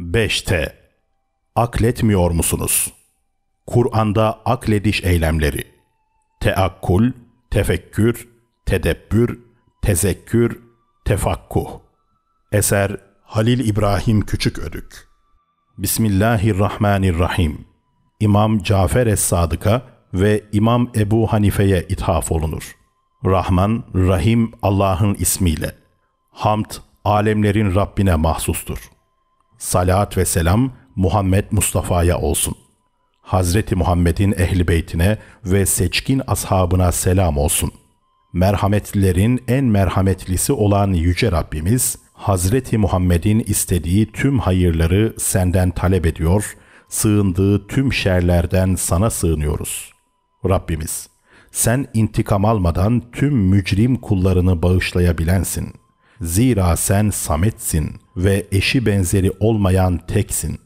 5T Akletmiyor musunuz? Kur'an'da aklediş eylemleri Teakkul, tefekkür, tedebbür, tezekkür, tefakkuh Eser Halil İbrahim Küçük Küçüködük Bismillahirrahmanirrahim İmam Cafer Es-Sadık'a ve İmam Ebu Hanife'ye ithaf olunur. Rahman, Rahim Allah'ın ismiyle. Hamd, alemlerin Rabbine mahsustur. Salat ve selam Muhammed Mustafa'ya olsun. Hazreti Muhammed'in ehli beytine ve seçkin ashabına selam olsun. Merhametlilerin en merhametlisi olan Yüce Rabbimiz, Hazreti Muhammed'in istediği tüm hayırları senden talep ediyor, sığındığı tüm şerlerden sana sığınıyoruz. Rabbimiz, sen intikam almadan tüm mücrim kullarını bağışlayabilensin.'' Zira sen sametsin ve eşi benzeri olmayan teksin.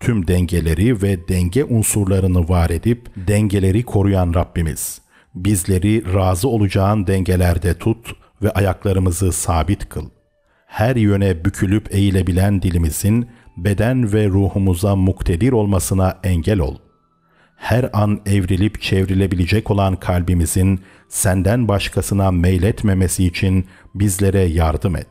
Tüm dengeleri ve denge unsurlarını var edip dengeleri koruyan Rabbimiz, bizleri razı olacağın dengelerde tut ve ayaklarımızı sabit kıl. Her yöne bükülüp eğilebilen dilimizin beden ve ruhumuza muktedir olmasına engel ol.'' her an evrilip çevrilebilecek olan kalbimizin senden başkasına meyletmemesi için bizlere yardım et.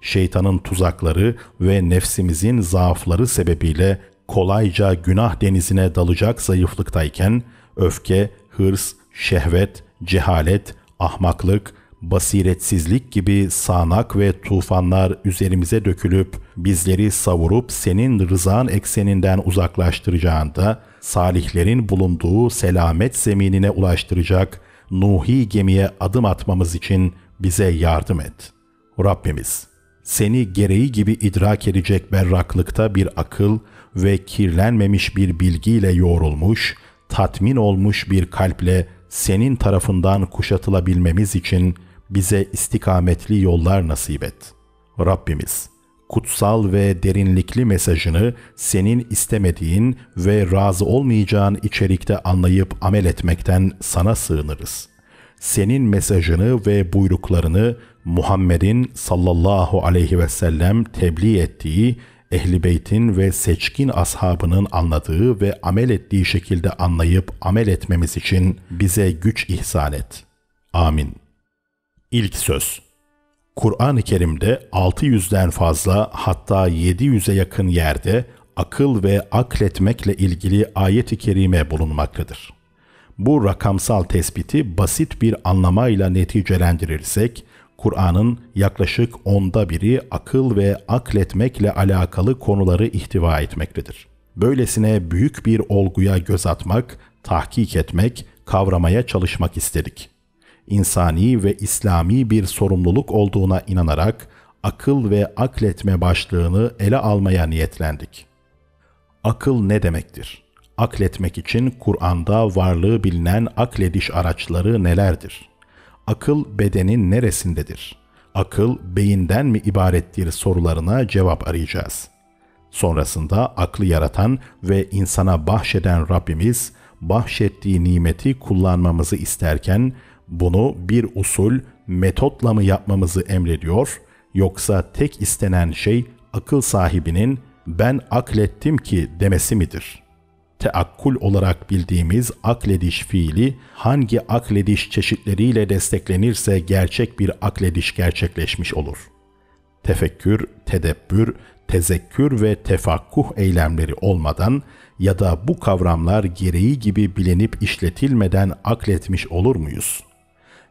Şeytanın tuzakları ve nefsimizin zaafları sebebiyle kolayca günah denizine dalacak zayıflıktayken öfke, hırs, şehvet, cehalet, ahmaklık, basiretsizlik gibi sağanak ve tufanlar üzerimize dökülüp bizleri savurup senin rızan ekseninden uzaklaştıracağında salihlerin bulunduğu selamet zeminine ulaştıracak Nuhi gemiye adım atmamız için bize yardım et. Rabbimiz, seni gereği gibi idrak edecek berraklıkta bir akıl ve kirlenmemiş bir bilgiyle yoğrulmuş, tatmin olmuş bir kalple senin tarafından kuşatılabilmemiz için bize istikametli yollar nasip et. Rabbimiz, kutsal ve derinlikli mesajını senin istemediğin ve razı olmayacağın içerikte anlayıp amel etmekten sana sığınırız. Senin mesajını ve buyruklarını Muhammed'in sallallahu aleyhi ve sellem tebliğ ettiği ehli beytin ve seçkin ashabının anladığı ve amel ettiği şekilde anlayıp amel etmemiz için bize güç ihsan et. Amin. İlk söz Kur'an-ı Kerim'de 600'den fazla hatta 700'e yakın yerde akıl ve akletmekle ilgili ayet-i kerime bulunmaktadır. Bu rakamsal tespiti basit bir anlamayla neticelendirirsek, Kur'an'ın yaklaşık onda biri akıl ve akletmekle alakalı konuları ihtiva etmektedir. Böylesine büyük bir olguya göz atmak, tahkik etmek, kavramaya çalışmak istedik insani ve İslami bir sorumluluk olduğuna inanarak akıl ve akletme başlığını ele almaya niyetlendik. Akıl ne demektir? Akletmek için Kur'an'da varlığı bilinen aklediş araçları nelerdir? Akıl bedenin neresindedir? Akıl beyinden mi ibarettir sorularına cevap arayacağız. Sonrasında aklı yaratan ve insana bahşeden Rabbimiz bahşettiği nimeti kullanmamızı isterken bunu bir usul, metotla mı yapmamızı emrediyor yoksa tek istenen şey akıl sahibinin ben aklettim ki demesi midir? Teakkul olarak bildiğimiz aklediş fiili hangi aklediş çeşitleriyle desteklenirse gerçek bir aklediş gerçekleşmiş olur. Tefekkür, tedebbür, tezekkür ve tefakkuh eylemleri olmadan ya da bu kavramlar gereği gibi bilinip işletilmeden akletmiş olur muyuz?''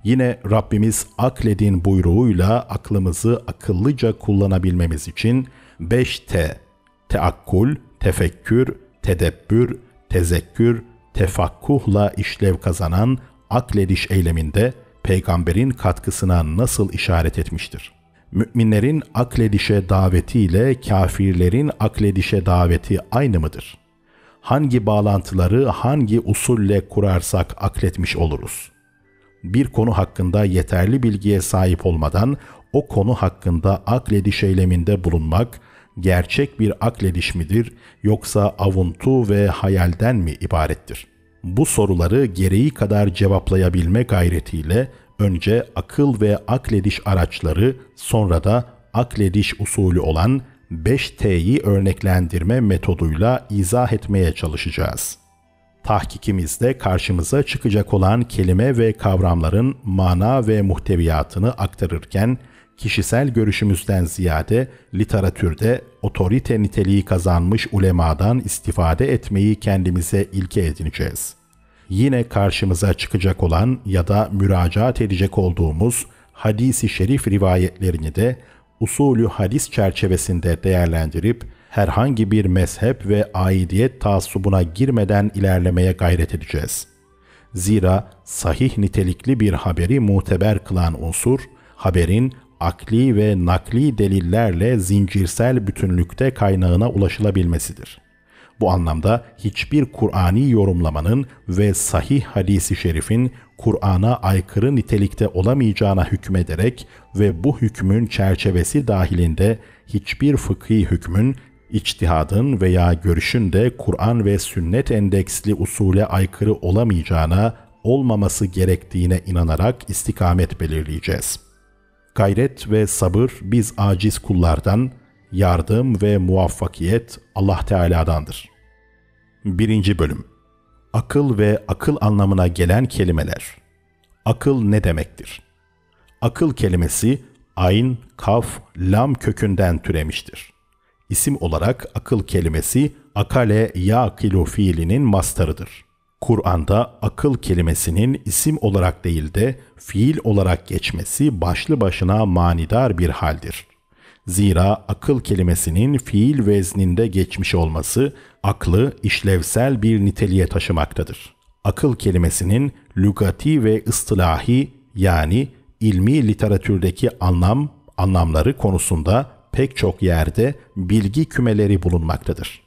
Yine Rabbimiz akledin buyruğuyla aklımızı akıllıca kullanabilmemiz için 5T, teakkul, tefekkür, tedebbür, tezekkür, tefakkuhla işlev kazanan aklediş eyleminde peygamberin katkısına nasıl işaret etmiştir? Müminlerin akledişe daveti ile kafirlerin akledişe daveti aynı mıdır? Hangi bağlantıları hangi usulle kurarsak akletmiş oluruz?'' bir konu hakkında yeterli bilgiye sahip olmadan o konu hakkında aklediş eyleminde bulunmak gerçek bir aklediş midir yoksa avuntu ve hayalden mi ibarettir? Bu soruları gereği kadar cevaplayabilme gayretiyle önce akıl ve aklediş araçları sonra da aklediş usulü olan 5T'yi örneklendirme metoduyla izah etmeye çalışacağız.'' tahkikimizde karşımıza çıkacak olan kelime ve kavramların mana ve muhteviyatını aktarırken kişisel görüşümüzden ziyade literatürde otorite niteliği kazanmış ulemadan istifade etmeyi kendimize ilke edineceğiz. Yine karşımıza çıkacak olan ya da müracaat edecek olduğumuz hadisi şerif rivayetlerini de usulü hadis çerçevesinde değerlendirip herhangi bir mezhep ve aidiyet taassubuna girmeden ilerlemeye gayret edeceğiz. Zira sahih nitelikli bir haberi muteber kılan unsur, haberin akli ve nakli delillerle zincirsel bütünlükte kaynağına ulaşılabilmesidir. Bu anlamda hiçbir Kur'ani yorumlamanın ve sahih hadisi şerifin Kur'an'a aykırı nitelikte olamayacağına hükmederek ve bu hükmün çerçevesi dahilinde hiçbir fıkhi hükmün içtihadın veya görüşün de Kur'an ve sünnet endeksli usule aykırı olamayacağına, olmaması gerektiğine inanarak istikamet belirleyeceğiz. Gayret ve sabır biz aciz kullardan, yardım ve muvaffakiyet Allah Teala'dandır. 1. Bölüm Akıl ve akıl anlamına gelen kelimeler Akıl ne demektir? Akıl kelimesi ayn, kaf, lam kökünden türemiştir. İsim olarak akıl kelimesi akale yakilu fiilinin mastarıdır. Kur'an'da akıl kelimesinin isim olarak değil de fiil olarak geçmesi başlı başına manidar bir haldir. Zira akıl kelimesinin fiil vezninde geçmiş olması aklı işlevsel bir niteliğe taşımaktadır. Akıl kelimesinin lügati ve ıstılahi yani ilmi literatürdeki anlam, anlamları konusunda pek çok yerde bilgi kümeleri bulunmaktadır.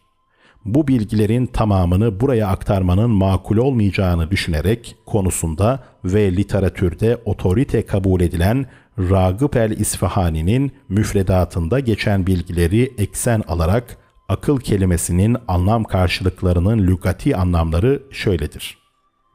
Bu bilgilerin tamamını buraya aktarmanın makul olmayacağını düşünerek konusunda ve literatürde otorite kabul edilen Ragıp el-İsfahani'nin müfredatında geçen bilgileri eksen alarak akıl kelimesinin anlam karşılıklarının lügati anlamları şöyledir.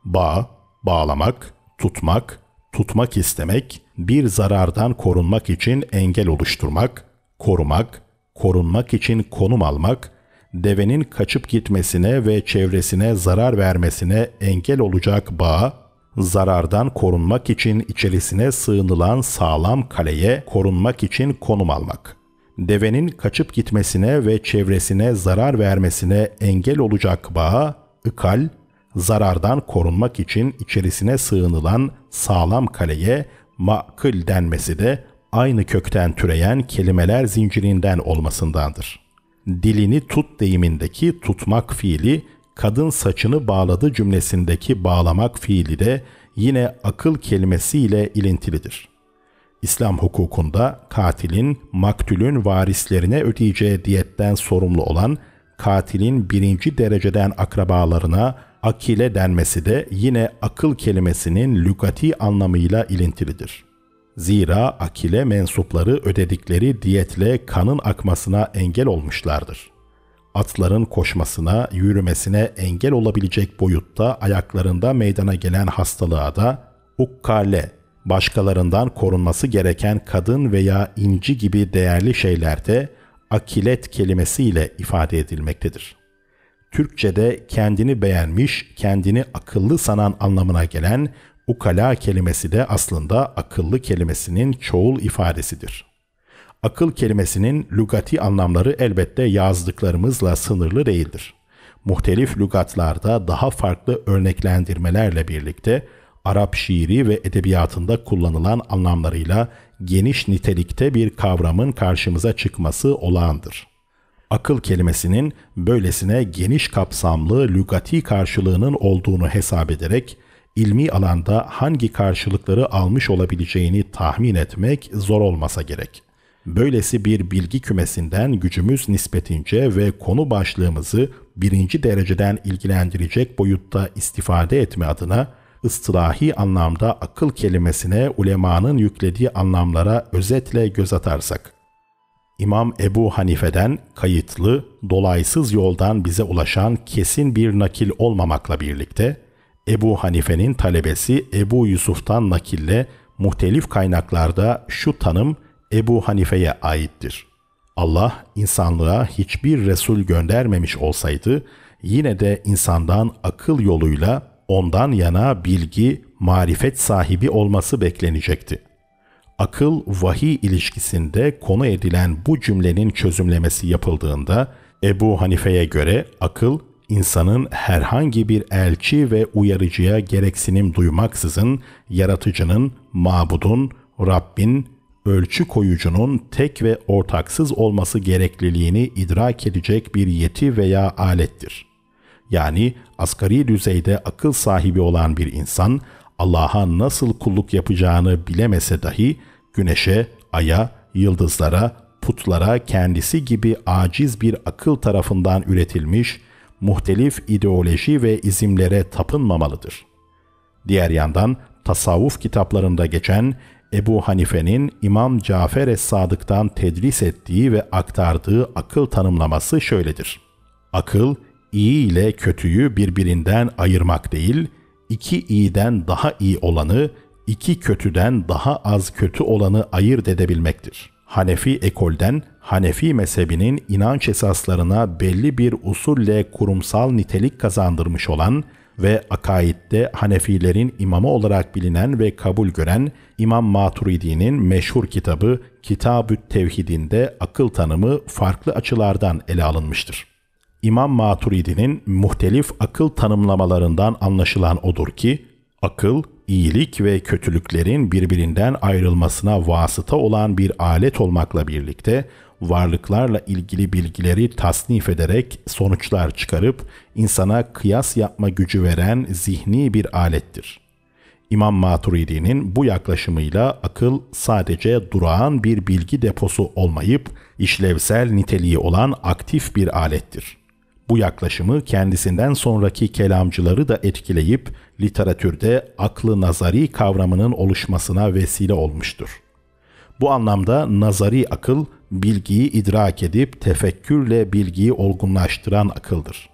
Bağ, bağlamak, tutmak, tutmak istemek, bir zarardan korunmak için engel oluşturmak, korumak, korunmak için konum almak, devenin kaçıp gitmesine ve çevresine zarar vermesine engel olacak bağa, zarardan korunmak için içerisine sığınılan sağlam kaleye korunmak için konum almak. Devenin kaçıp gitmesine ve çevresine zarar vermesine engel olacak bağa, ıkal, zarardan korunmak için içerisine sığınılan sağlam kaleye makıl denmesi de aynı kökten türeyen kelimeler zincirinden olmasındandır. Dilini tut deyimindeki tutmak fiili, kadın saçını bağladı cümlesindeki bağlamak fiili de yine akıl kelimesiyle ilintilidir. İslam hukukunda katilin, maktülün varislerine ödeyeceği diyetten sorumlu olan katilin birinci dereceden akrabalarına akile denmesi de yine akıl kelimesinin lügati anlamıyla ilintilidir. Zira akile mensupları ödedikleri diyetle kanın akmasına engel olmuşlardır. Atların koşmasına, yürümesine engel olabilecek boyutta ayaklarında meydana gelen hastalığa da ukkale, başkalarından korunması gereken kadın veya inci gibi değerli şeylerde akilet kelimesiyle ifade edilmektedir. Türkçe'de kendini beğenmiş, kendini akıllı sanan anlamına gelen Ukala kelimesi de aslında akıllı kelimesinin çoğul ifadesidir. Akıl kelimesinin lügati anlamları elbette yazdıklarımızla sınırlı değildir. Muhtelif lügatlarda daha farklı örneklendirmelerle birlikte Arap şiiri ve edebiyatında kullanılan anlamlarıyla geniş nitelikte bir kavramın karşımıza çıkması olağandır. Akıl kelimesinin böylesine geniş kapsamlı lügati karşılığının olduğunu hesap ederek ilmi alanda hangi karşılıkları almış olabileceğini tahmin etmek zor olmasa gerek. Böylesi bir bilgi kümesinden gücümüz nispetince ve konu başlığımızı birinci dereceden ilgilendirecek boyutta istifade etme adına ıstılahi anlamda akıl kelimesine ulemanın yüklediği anlamlara özetle göz atarsak. İmam Ebu Hanife'den kayıtlı, dolaysız yoldan bize ulaşan kesin bir nakil olmamakla birlikte Ebu Hanife'nin talebesi Ebu Yusuf'tan nakille muhtelif kaynaklarda şu tanım Ebu Hanife'ye aittir. Allah insanlığa hiçbir Resul göndermemiş olsaydı yine de insandan akıl yoluyla ondan yana bilgi, marifet sahibi olması beklenecekti. Akıl vahiy ilişkisinde konu edilen bu cümlenin çözümlemesi yapıldığında Ebu Hanife'ye göre akıl insanın herhangi bir elçi ve uyarıcıya gereksinim duymaksızın yaratıcının, mabudun, Rabbin, ölçü koyucunun tek ve ortaksız olması gerekliliğini idrak edecek bir yeti veya alettir. Yani asgari düzeyde akıl sahibi olan bir insan Allah'a nasıl kulluk yapacağını bilemese dahi güneşe, aya, yıldızlara, putlara kendisi gibi aciz bir akıl tarafından üretilmiş muhtelif ideoloji ve izimlere tapınmamalıdır. Diğer yandan tasavvuf kitaplarında geçen Ebu Hanife'nin İmam Cafer Es-Sadık'tan tedris ettiği ve aktardığı akıl tanımlaması şöyledir. Akıl, iyi ile kötüyü birbirinden ayırmak değil, iki iyiden daha iyi olanı, iki kötüden daha az kötü olanı ayırt edebilmektir.'' Hanefi ekolden Hanefi mezhebinin inanç esaslarına belli bir usulle kurumsal nitelik kazandırmış olan ve akaidde Hanefilerin imamı olarak bilinen ve kabul gören İmam Maturidi'nin meşhur kitabı Kitab-ı Tevhid'inde akıl tanımı farklı açılardan ele alınmıştır. İmam Maturidi'nin muhtelif akıl tanımlamalarından anlaşılan odur ki, akıl iyilik ve kötülüklerin birbirinden ayrılmasına vasıta olan bir alet olmakla birlikte varlıklarla ilgili bilgileri tasnif ederek sonuçlar çıkarıp insana kıyas yapma gücü veren zihni bir alettir. İmam Maturidi'nin bu yaklaşımıyla akıl sadece durağan bir bilgi deposu olmayıp işlevsel niteliği olan aktif bir alettir.'' Bu yaklaşımı kendisinden sonraki kelamcıları da etkileyip literatürde aklı nazari kavramının oluşmasına vesile olmuştur. Bu anlamda nazari akıl bilgiyi idrak edip tefekkürle bilgiyi olgunlaştıran akıldır.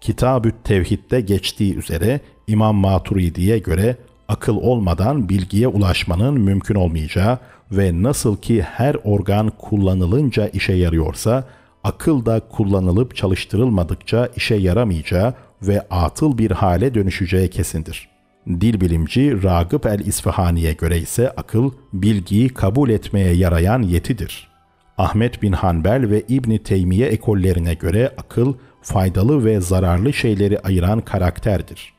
Kitab-ı Tevhid'de geçtiği üzere İmam Maturidi'ye göre akıl olmadan bilgiye ulaşmanın mümkün olmayacağı ve nasıl ki her organ kullanılınca işe yarıyorsa akıl da kullanılıp çalıştırılmadıkça işe yaramayacağı ve atıl bir hale dönüşeceği kesindir. Dil bilimci Ragıp el-İsfahani'ye göre ise akıl, bilgiyi kabul etmeye yarayan yetidir. Ahmet bin Hanbel ve İbni Teymiye ekollerine göre akıl, faydalı ve zararlı şeyleri ayıran karakterdir.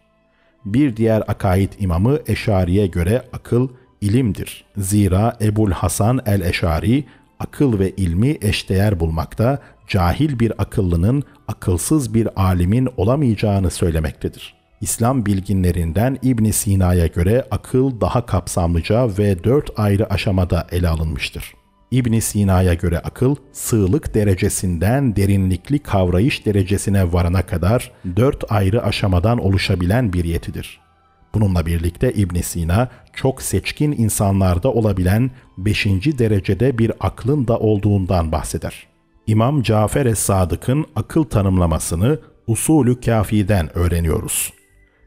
Bir diğer akaid imamı Eşari'ye göre akıl, ilimdir. Zira Ebul Hasan el-Eşari, akıl ve ilmi eşdeğer bulmakta cahil bir akıllının akılsız bir alimin olamayacağını söylemektedir. İslam bilginlerinden İbn Sina'ya göre akıl daha kapsamlıca ve dört ayrı aşamada ele alınmıştır. İbn Sina'ya göre akıl sığlık derecesinden derinlikli kavrayış derecesine varana kadar dört ayrı aşamadan oluşabilen bir yetidir. Bununla birlikte İbn Sina çok seçkin insanlarda olabilen beşinci derecede bir aklın da olduğundan bahseder. İmam Cafer Es-Sadık'ın akıl tanımlamasını usulü kafiden öğreniyoruz.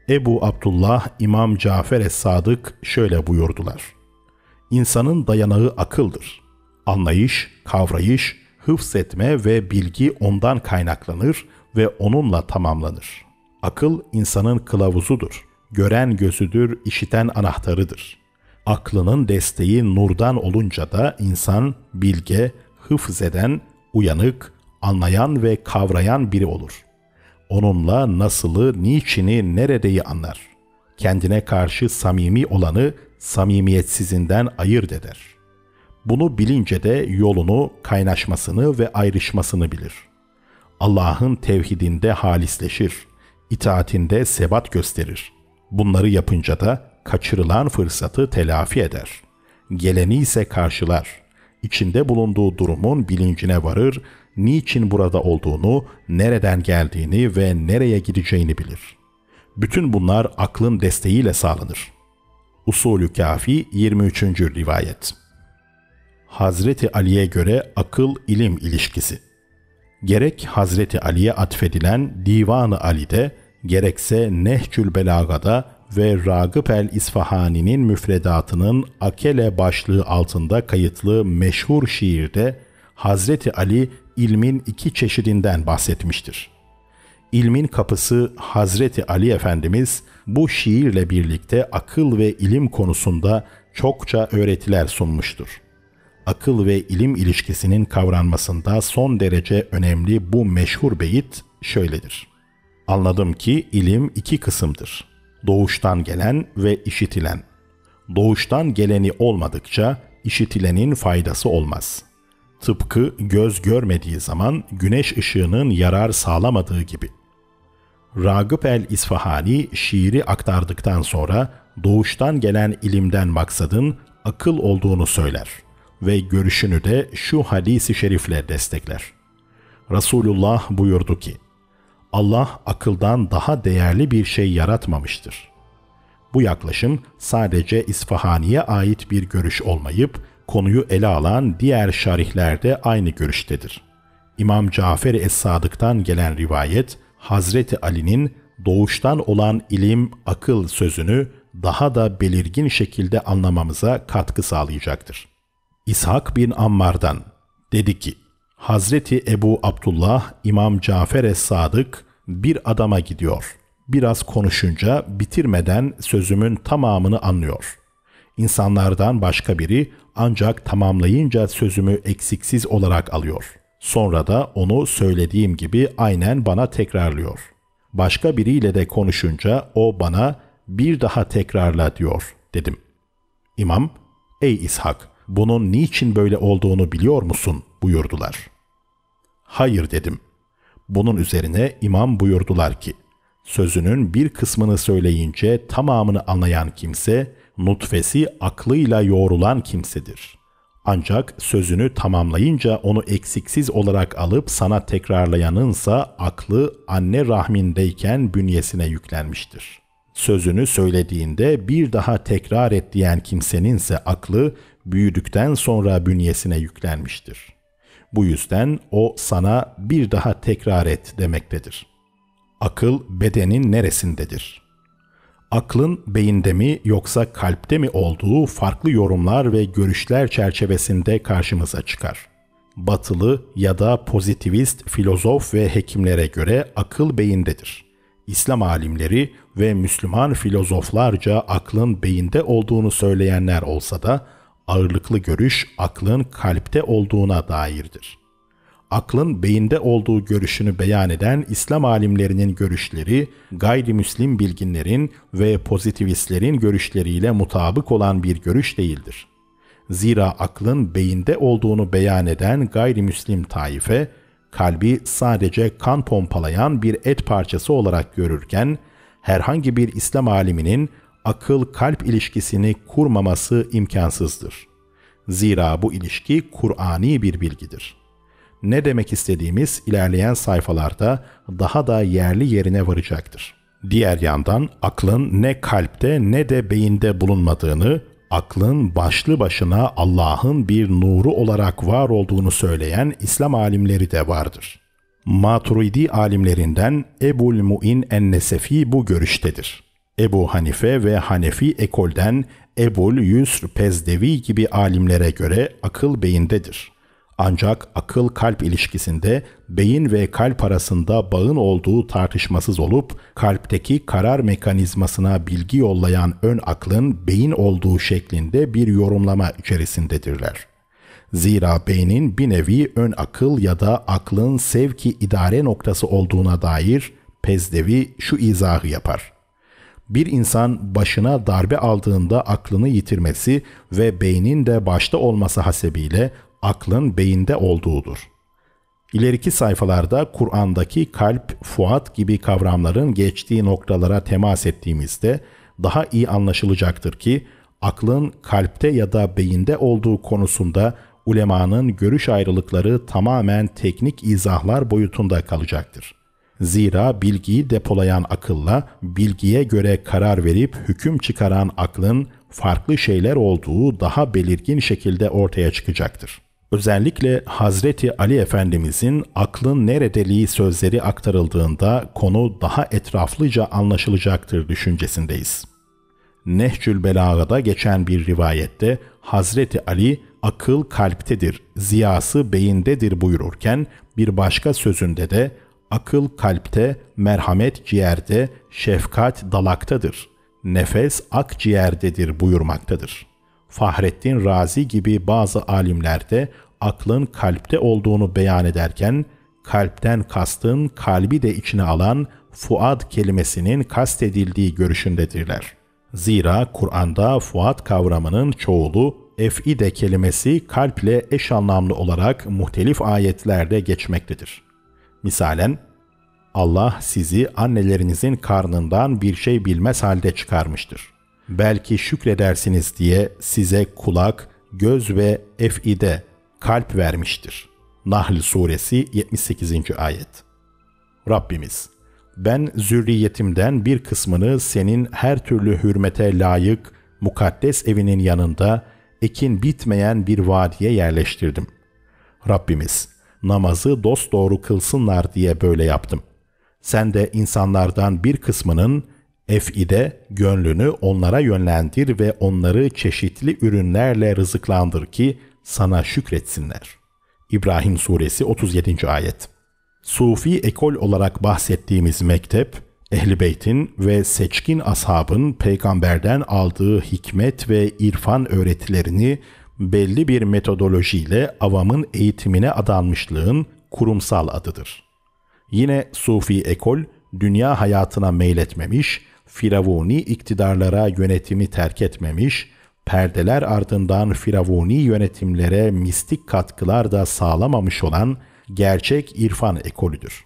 Ebu Abdullah İmam Cafer Es-Sadık şöyle buyurdular. İnsanın dayanağı akıldır. Anlayış, kavrayış, hıfzetme ve bilgi ondan kaynaklanır ve onunla tamamlanır. Akıl insanın kılavuzudur. Gören gözüdür, işiten anahtarıdır. Aklının desteği nurdan olunca da insan bilge, hıfzeden, uyanık, anlayan ve kavrayan biri olur. Onunla nasılı, niçini, neredeyi anlar. Kendine karşı samimi olanı samimiyetsizinden ayırt eder. Bunu bilince de yolunu, kaynaşmasını ve ayrışmasını bilir. Allah'ın tevhidinde halisleşir, itaatinde sebat gösterir. Bunları yapınca da kaçırılan fırsatı telafi eder. Geleni ise karşılar.'' içinde bulunduğu durumun bilincine varır, niçin burada olduğunu, nereden geldiğini ve nereye gideceğini bilir. Bütün bunlar aklın desteğiyle sağlanır. Usulü Kafi 23. Rivayet Hazreti Ali'ye göre akıl-ilim ilişkisi Gerek Hazreti Ali'ye atfedilen Divan-ı Ali'de, gerekse nehçül Belaga'da ve Ragıp el İsfahani'nin müfredatının Akele başlığı altında kayıtlı meşhur şiirde Hazreti Ali ilmin iki çeşidinden bahsetmiştir. İlmin kapısı Hazreti Ali Efendimiz bu şiirle birlikte akıl ve ilim konusunda çokça öğretiler sunmuştur. Akıl ve ilim ilişkisinin kavranmasında son derece önemli bu meşhur beyit şöyledir. Anladım ki ilim iki kısımdır doğuştan gelen ve işitilen. Doğuştan geleni olmadıkça işitilenin faydası olmaz. Tıpkı göz görmediği zaman güneş ışığının yarar sağlamadığı gibi. Ragıp el İsfahani şiiri aktardıktan sonra doğuştan gelen ilimden maksadın akıl olduğunu söyler ve görüşünü de şu hadisi şerifle destekler. Resulullah buyurdu ki, Allah akıldan daha değerli bir şey yaratmamıştır. Bu yaklaşım sadece İsfahani'ye ait bir görüş olmayıp konuyu ele alan diğer şarihlerde aynı görüştedir. İmam Cafer Es-Sadık'tan gelen rivayet Hazreti Ali'nin doğuştan olan ilim, akıl sözünü daha da belirgin şekilde anlamamıza katkı sağlayacaktır. İshak bin Ammar'dan dedi ki, Hazreti Ebu Abdullah İmam Cafer Es-Sadık bir adama gidiyor. Biraz konuşunca bitirmeden sözümün tamamını anlıyor. İnsanlardan başka biri ancak tamamlayınca sözümü eksiksiz olarak alıyor. Sonra da onu söylediğim gibi aynen bana tekrarlıyor. Başka biriyle de konuşunca o bana bir daha tekrarla diyor dedim. İmam, ey İshak bunun niçin böyle olduğunu biliyor musun buyurdular. Hayır dedim. Bunun üzerine imam buyurdular ki, sözünün bir kısmını söyleyince tamamını anlayan kimse, nutfesi aklıyla yoğrulan kimsedir. Ancak sözünü tamamlayınca onu eksiksiz olarak alıp sana tekrarlayanınsa aklı anne rahmindeyken bünyesine yüklenmiştir sözünü söylediğinde bir daha tekrar et diyen kimsenin ise aklı büyüdükten sonra bünyesine yüklenmiştir. Bu yüzden o sana bir daha tekrar et demektedir. Akıl bedenin neresindedir? Aklın beyinde mi yoksa kalpte mi olduğu farklı yorumlar ve görüşler çerçevesinde karşımıza çıkar. Batılı ya da pozitivist filozof ve hekimlere göre akıl beyindedir.'' İslam alimleri ve Müslüman filozoflarca aklın beyinde olduğunu söyleyenler olsa da ağırlıklı görüş aklın kalpte olduğuna dairdir. Aklın beyinde olduğu görüşünü beyan eden İslam alimlerinin görüşleri, gayrimüslim bilginlerin ve pozitivistlerin görüşleriyle mutabık olan bir görüş değildir. Zira aklın beyinde olduğunu beyan eden gayrimüslim taife, kalbi sadece kan pompalayan bir et parçası olarak görürken, herhangi bir İslam aliminin akıl-kalp ilişkisini kurmaması imkansızdır. Zira bu ilişki Kur'ani bir bilgidir. Ne demek istediğimiz ilerleyen sayfalarda daha da yerli yerine varacaktır. Diğer yandan aklın ne kalpte ne de beyinde bulunmadığını, aklın başlı başına Allah'ın bir nuru olarak var olduğunu söyleyen İslam alimleri de vardır. Maturidi alimlerinden Ebul Mu'in Ennesefi bu görüştedir. Ebu Hanife ve Hanefi ekolden Ebul Yusr Pezdevi gibi alimlere göre akıl beyindedir.'' Ancak akıl-kalp ilişkisinde beyin ve kalp arasında bağın olduğu tartışmasız olup kalpteki karar mekanizmasına bilgi yollayan ön aklın beyin olduğu şeklinde bir yorumlama içerisindedirler. Zira beynin bir nevi ön akıl ya da aklın sevki idare noktası olduğuna dair Pezdevi şu izahı yapar. Bir insan başına darbe aldığında aklını yitirmesi ve beynin de başta olması hasebiyle aklın beyinde olduğudur. İleriki sayfalarda Kur'an'daki kalp, fuat gibi kavramların geçtiği noktalara temas ettiğimizde daha iyi anlaşılacaktır ki aklın kalpte ya da beyinde olduğu konusunda ulemanın görüş ayrılıkları tamamen teknik izahlar boyutunda kalacaktır. Zira bilgiyi depolayan akılla bilgiye göre karar verip hüküm çıkaran aklın farklı şeyler olduğu daha belirgin şekilde ortaya çıkacaktır. Özellikle Hazreti Ali Efendimizin aklın neredeliği sözleri aktarıldığında konu daha etraflıca anlaşılacaktır düşüncesindeyiz. Nehcül Belaga'da geçen bir rivayette Hazreti Ali akıl kalptedir, ziyası beyindedir buyururken bir başka sözünde de akıl kalpte, merhamet ciğerde, şefkat dalaktadır, nefes akciğerdedir buyurmaktadır.'' Fahrettin Razi gibi bazı alimler de aklın kalpte olduğunu beyan ederken kalpten kastın kalbi de içine alan fuad kelimesinin kastedildiği görüşündedirler. Zira Kur'an'da fuad kavramının çoğulu de kelimesi kalple eş anlamlı olarak muhtelif ayetlerde geçmektedir. Misalen Allah sizi annelerinizin karnından bir şey bilmez halde çıkarmıştır belki şükredersiniz diye size kulak, göz ve efide, kalp vermiştir. Nahl Suresi 78. Ayet Rabbimiz, ben zürriyetimden bir kısmını senin her türlü hürmete layık, mukaddes evinin yanında ekin bitmeyen bir vadiye yerleştirdim. Rabbimiz, namazı dosdoğru kılsınlar diye böyle yaptım. Sen de insanlardan bir kısmının Ef'ide gönlünü onlara yönlendir ve onları çeşitli ürünlerle rızıklandır ki sana şükretsinler. İbrahim Suresi 37. Ayet Sufi ekol olarak bahsettiğimiz mektep, Ehli Beyt'in ve seçkin ashabın peygamberden aldığı hikmet ve irfan öğretilerini belli bir metodolojiyle avamın eğitimine adanmışlığın kurumsal adıdır. Yine Sufi ekol, dünya hayatına meyletmemiş, Firavuni iktidarlara yönetimi terk etmemiş, perdeler ardından Firavuni yönetimlere mistik katkılar da sağlamamış olan gerçek irfan ekolüdür.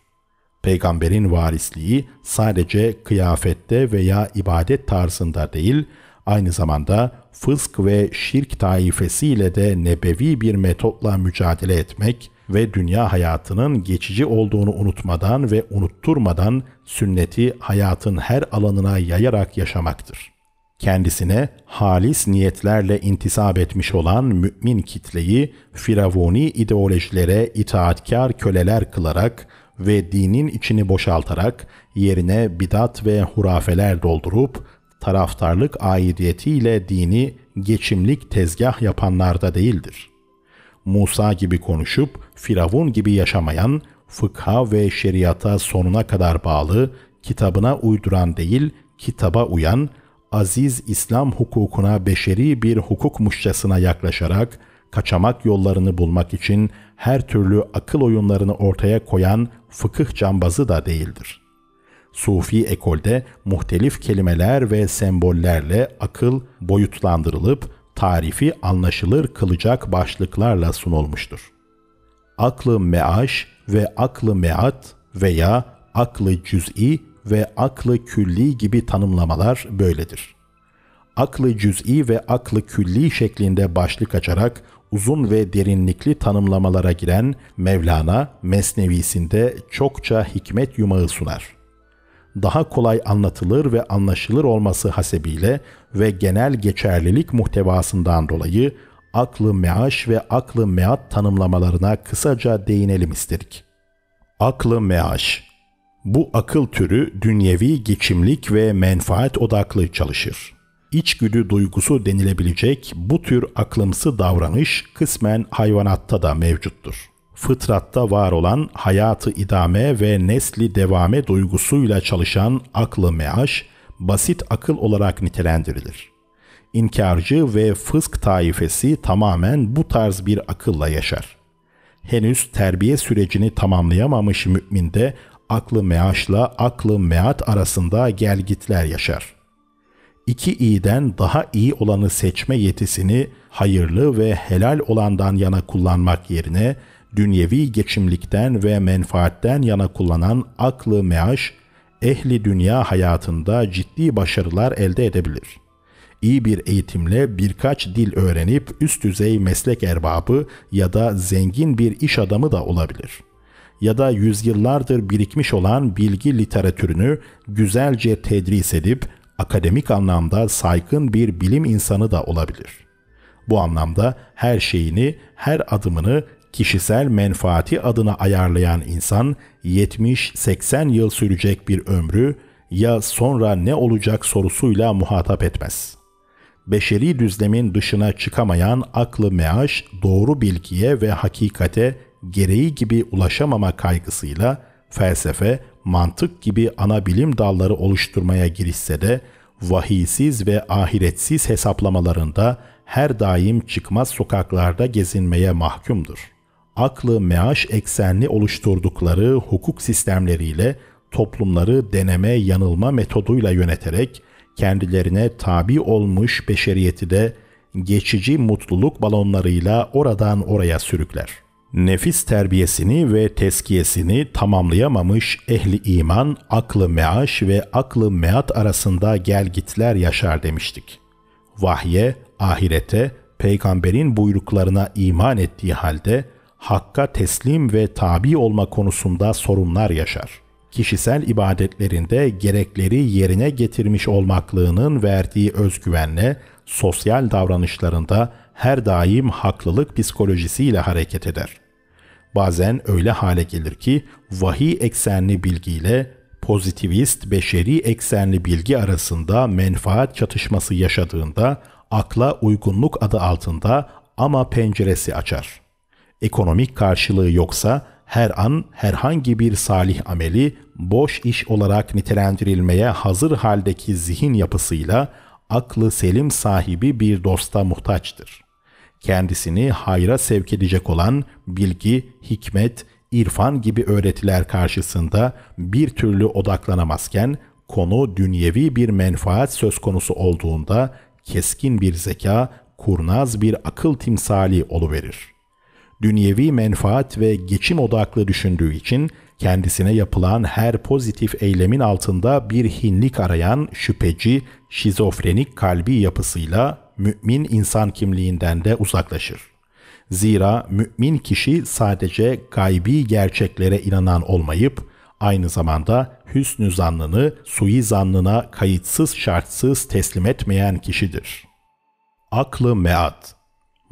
Peygamberin varisliği sadece kıyafette veya ibadet tarzında değil, aynı zamanda fısk ve şirk taifesiyle de nebevi bir metotla mücadele etmek, ve dünya hayatının geçici olduğunu unutmadan ve unutturmadan sünneti hayatın her alanına yayarak yaşamaktır. Kendisine halis niyetlerle intisap etmiş olan mümin kitleyi firavuni ideolojilere itaatkar köleler kılarak ve dinin içini boşaltarak yerine bidat ve hurafeler doldurup taraftarlık aidiyetiyle dini geçimlik tezgah yapanlarda değildir.'' Musa gibi konuşup Firavun gibi yaşamayan, fıkha ve şeriata sonuna kadar bağlı, kitabına uyduran değil, kitaba uyan, aziz İslam hukukuna beşeri bir hukukmuşçasına yaklaşarak, kaçamak yollarını bulmak için her türlü akıl oyunlarını ortaya koyan fıkıh cambazı da değildir. Sufi ekolde muhtelif kelimeler ve sembollerle akıl boyutlandırılıp tarifi anlaşılır kılacak başlıklarla sunulmuştur. Aklı meaş ve aklı meat veya aklı cüz'i ve aklı külli gibi tanımlamalar böyledir. Aklı cüz'i ve aklı külli şeklinde başlık açarak uzun ve derinlikli tanımlamalara giren Mevlana Mesnevisinde çokça hikmet yumağı sunar.'' daha kolay anlatılır ve anlaşılır olması hasebiyle ve genel geçerlilik muhtevasından dolayı aklı meaş ve aklı meat tanımlamalarına kısaca değinelim istedik. Aklı meaş Bu akıl türü dünyevi geçimlik ve menfaat odaklı çalışır. İçgüdü duygusu denilebilecek bu tür aklımsı davranış kısmen hayvanatta da mevcuttur fıtratta var olan hayatı idame ve nesli devame duygusuyla çalışan aklı meaş, basit akıl olarak nitelendirilir. İnkarcı ve fısk taifesi tamamen bu tarz bir akılla yaşar. Henüz terbiye sürecini tamamlayamamış müminde aklı meaşla aklı meat arasında gelgitler yaşar. İki iyiden daha iyi olanı seçme yetisini hayırlı ve helal olandan yana kullanmak yerine dünyevi geçimlikten ve menfaatten yana kullanan aklı meaş, ehli dünya hayatında ciddi başarılar elde edebilir. İyi bir eğitimle birkaç dil öğrenip üst düzey meslek erbabı ya da zengin bir iş adamı da olabilir.'' ya da yüzyıllardır birikmiş olan bilgi literatürünü güzelce tedris edip akademik anlamda saygın bir bilim insanı da olabilir. Bu anlamda her şeyini, her adımını kişisel menfaati adına ayarlayan insan 70-80 yıl sürecek bir ömrü ya sonra ne olacak sorusuyla muhatap etmez. Beşeri düzlemin dışına çıkamayan aklı meaş doğru bilgiye ve hakikate gereği gibi ulaşamama kaygısıyla felsefe, mantık gibi ana bilim dalları oluşturmaya girişse de vahiysiz ve ahiretsiz hesaplamalarında her daim çıkmaz sokaklarda gezinmeye mahkumdur aklı meaş eksenli oluşturdukları hukuk sistemleriyle toplumları deneme yanılma metoduyla yöneterek kendilerine tabi olmuş beşeriyeti de geçici mutluluk balonlarıyla oradan oraya sürükler. Nefis terbiyesini ve teskiyesini tamamlayamamış ehli iman, aklı meaş ve aklı meat arasında gelgitler yaşar demiştik. Vahye, ahirete, peygamberin buyruklarına iman ettiği halde hakka teslim ve tabi olma konusunda sorunlar yaşar. Kişisel ibadetlerinde gerekleri yerine getirmiş olmaklığının verdiği özgüvenle sosyal davranışlarında her daim haklılık psikolojisiyle hareket eder. Bazen öyle hale gelir ki vahiy eksenli bilgiyle pozitivist beşeri eksenli bilgi arasında menfaat çatışması yaşadığında akla uygunluk adı altında ama penceresi açar.'' ekonomik karşılığı yoksa her an herhangi bir salih ameli boş iş olarak nitelendirilmeye hazır haldeki zihin yapısıyla aklı selim sahibi bir dosta muhtaçtır. Kendisini hayra sevk edecek olan bilgi, hikmet, irfan gibi öğretiler karşısında bir türlü odaklanamazken konu dünyevi bir menfaat söz konusu olduğunda keskin bir zeka, kurnaz bir akıl timsali oluverir.'' dünyevi menfaat ve geçim odaklı düşündüğü için kendisine yapılan her pozitif eylemin altında bir hinlik arayan şüpheci, şizofrenik kalbi yapısıyla mümin insan kimliğinden de uzaklaşır. Zira mümin kişi sadece gaybi gerçeklere inanan olmayıp aynı zamanda hüsnü zannını sui zannına kayıtsız şartsız teslim etmeyen kişidir. Aklı mead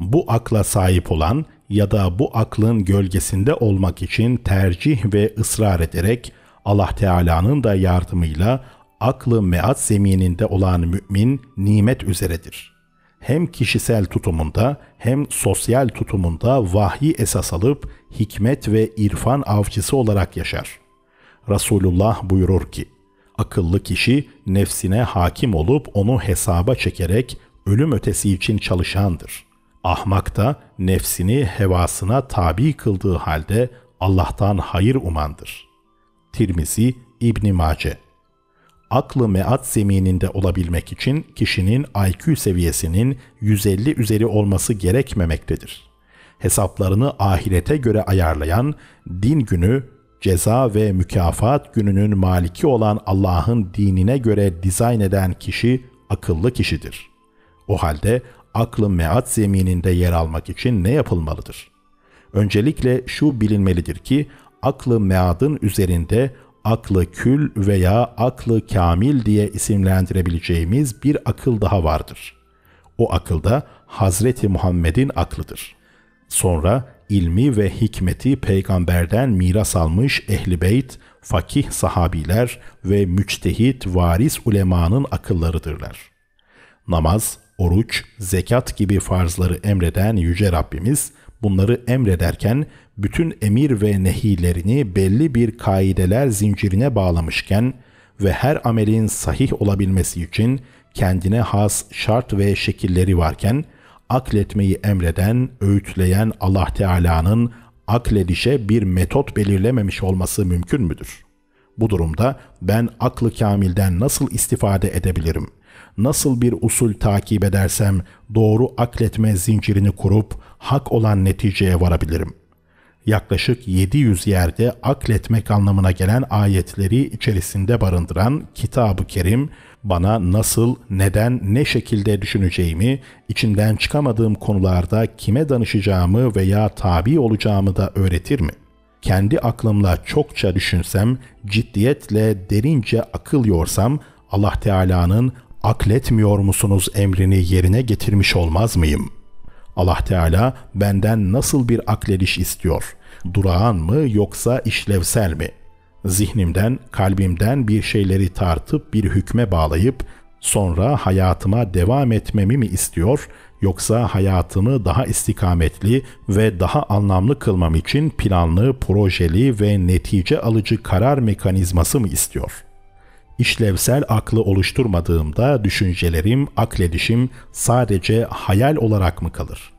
bu akla sahip olan ya da bu aklın gölgesinde olmak için tercih ve ısrar ederek Allah Teala'nın da yardımıyla aklı meat zemininde olan mümin nimet üzeredir. Hem kişisel tutumunda hem sosyal tutumunda vahyi esas alıp hikmet ve irfan avcısı olarak yaşar. Resulullah buyurur ki, akıllı kişi nefsine hakim olup onu hesaba çekerek ölüm ötesi için çalışandır.'' Ahmak da nefsini hevasına tabi kıldığı halde Allah'tan hayır umandır. Tirmizi İbn Mace Aklı meat zemininde olabilmek için kişinin IQ seviyesinin 150 üzeri olması gerekmemektedir. Hesaplarını ahirete göre ayarlayan din günü ceza ve mükafat gününün maliki olan Allah'ın dinine göre dizayn eden kişi akıllı kişidir. O halde aklı mead zemininde yer almak için ne yapılmalıdır? Öncelikle şu bilinmelidir ki aklı meadın üzerinde aklı kül veya aklı kamil diye isimlendirebileceğimiz bir akıl daha vardır. O akılda Hazreti Muhammed'in aklıdır. Sonra ilmi ve hikmeti peygamberden miras almış ehli beyt, fakih sahabiler ve müçtehit varis ulemanın akıllarıdırlar. Namaz, oruç, zekat gibi farzları emreden Yüce Rabbimiz bunları emrederken bütün emir ve nehilerini belli bir kaideler zincirine bağlamışken ve her amelin sahih olabilmesi için kendine has şart ve şekilleri varken akletmeyi emreden, öğütleyen Allah Teala'nın akledişe bir metot belirlememiş olması mümkün müdür? Bu durumda ben aklı kamilden nasıl istifade edebilirim?'' nasıl bir usul takip edersem doğru akletme zincirini kurup hak olan neticeye varabilirim. Yaklaşık 700 yerde akletmek anlamına gelen ayetleri içerisinde barındıran Kitab-ı Kerim bana nasıl, neden, ne şekilde düşüneceğimi, içinden çıkamadığım konularda kime danışacağımı veya tabi olacağımı da öğretir mi? Kendi aklımla çokça düşünsem, ciddiyetle derince akıl yorsam Allah Teala'nın akletmiyor musunuz emrini yerine getirmiş olmaz mıyım? Allah Teala benden nasıl bir aklediş istiyor? Durağan mı yoksa işlevsel mi? Zihnimden, kalbimden bir şeyleri tartıp bir hükme bağlayıp sonra hayatıma devam etmemi mi istiyor yoksa hayatımı daha istikametli ve daha anlamlı kılmam için planlı, projeli ve netice alıcı karar mekanizması mı istiyor?'' İşlevsel aklı oluşturmadığımda düşüncelerim, akledişim sadece hayal olarak mı kalır?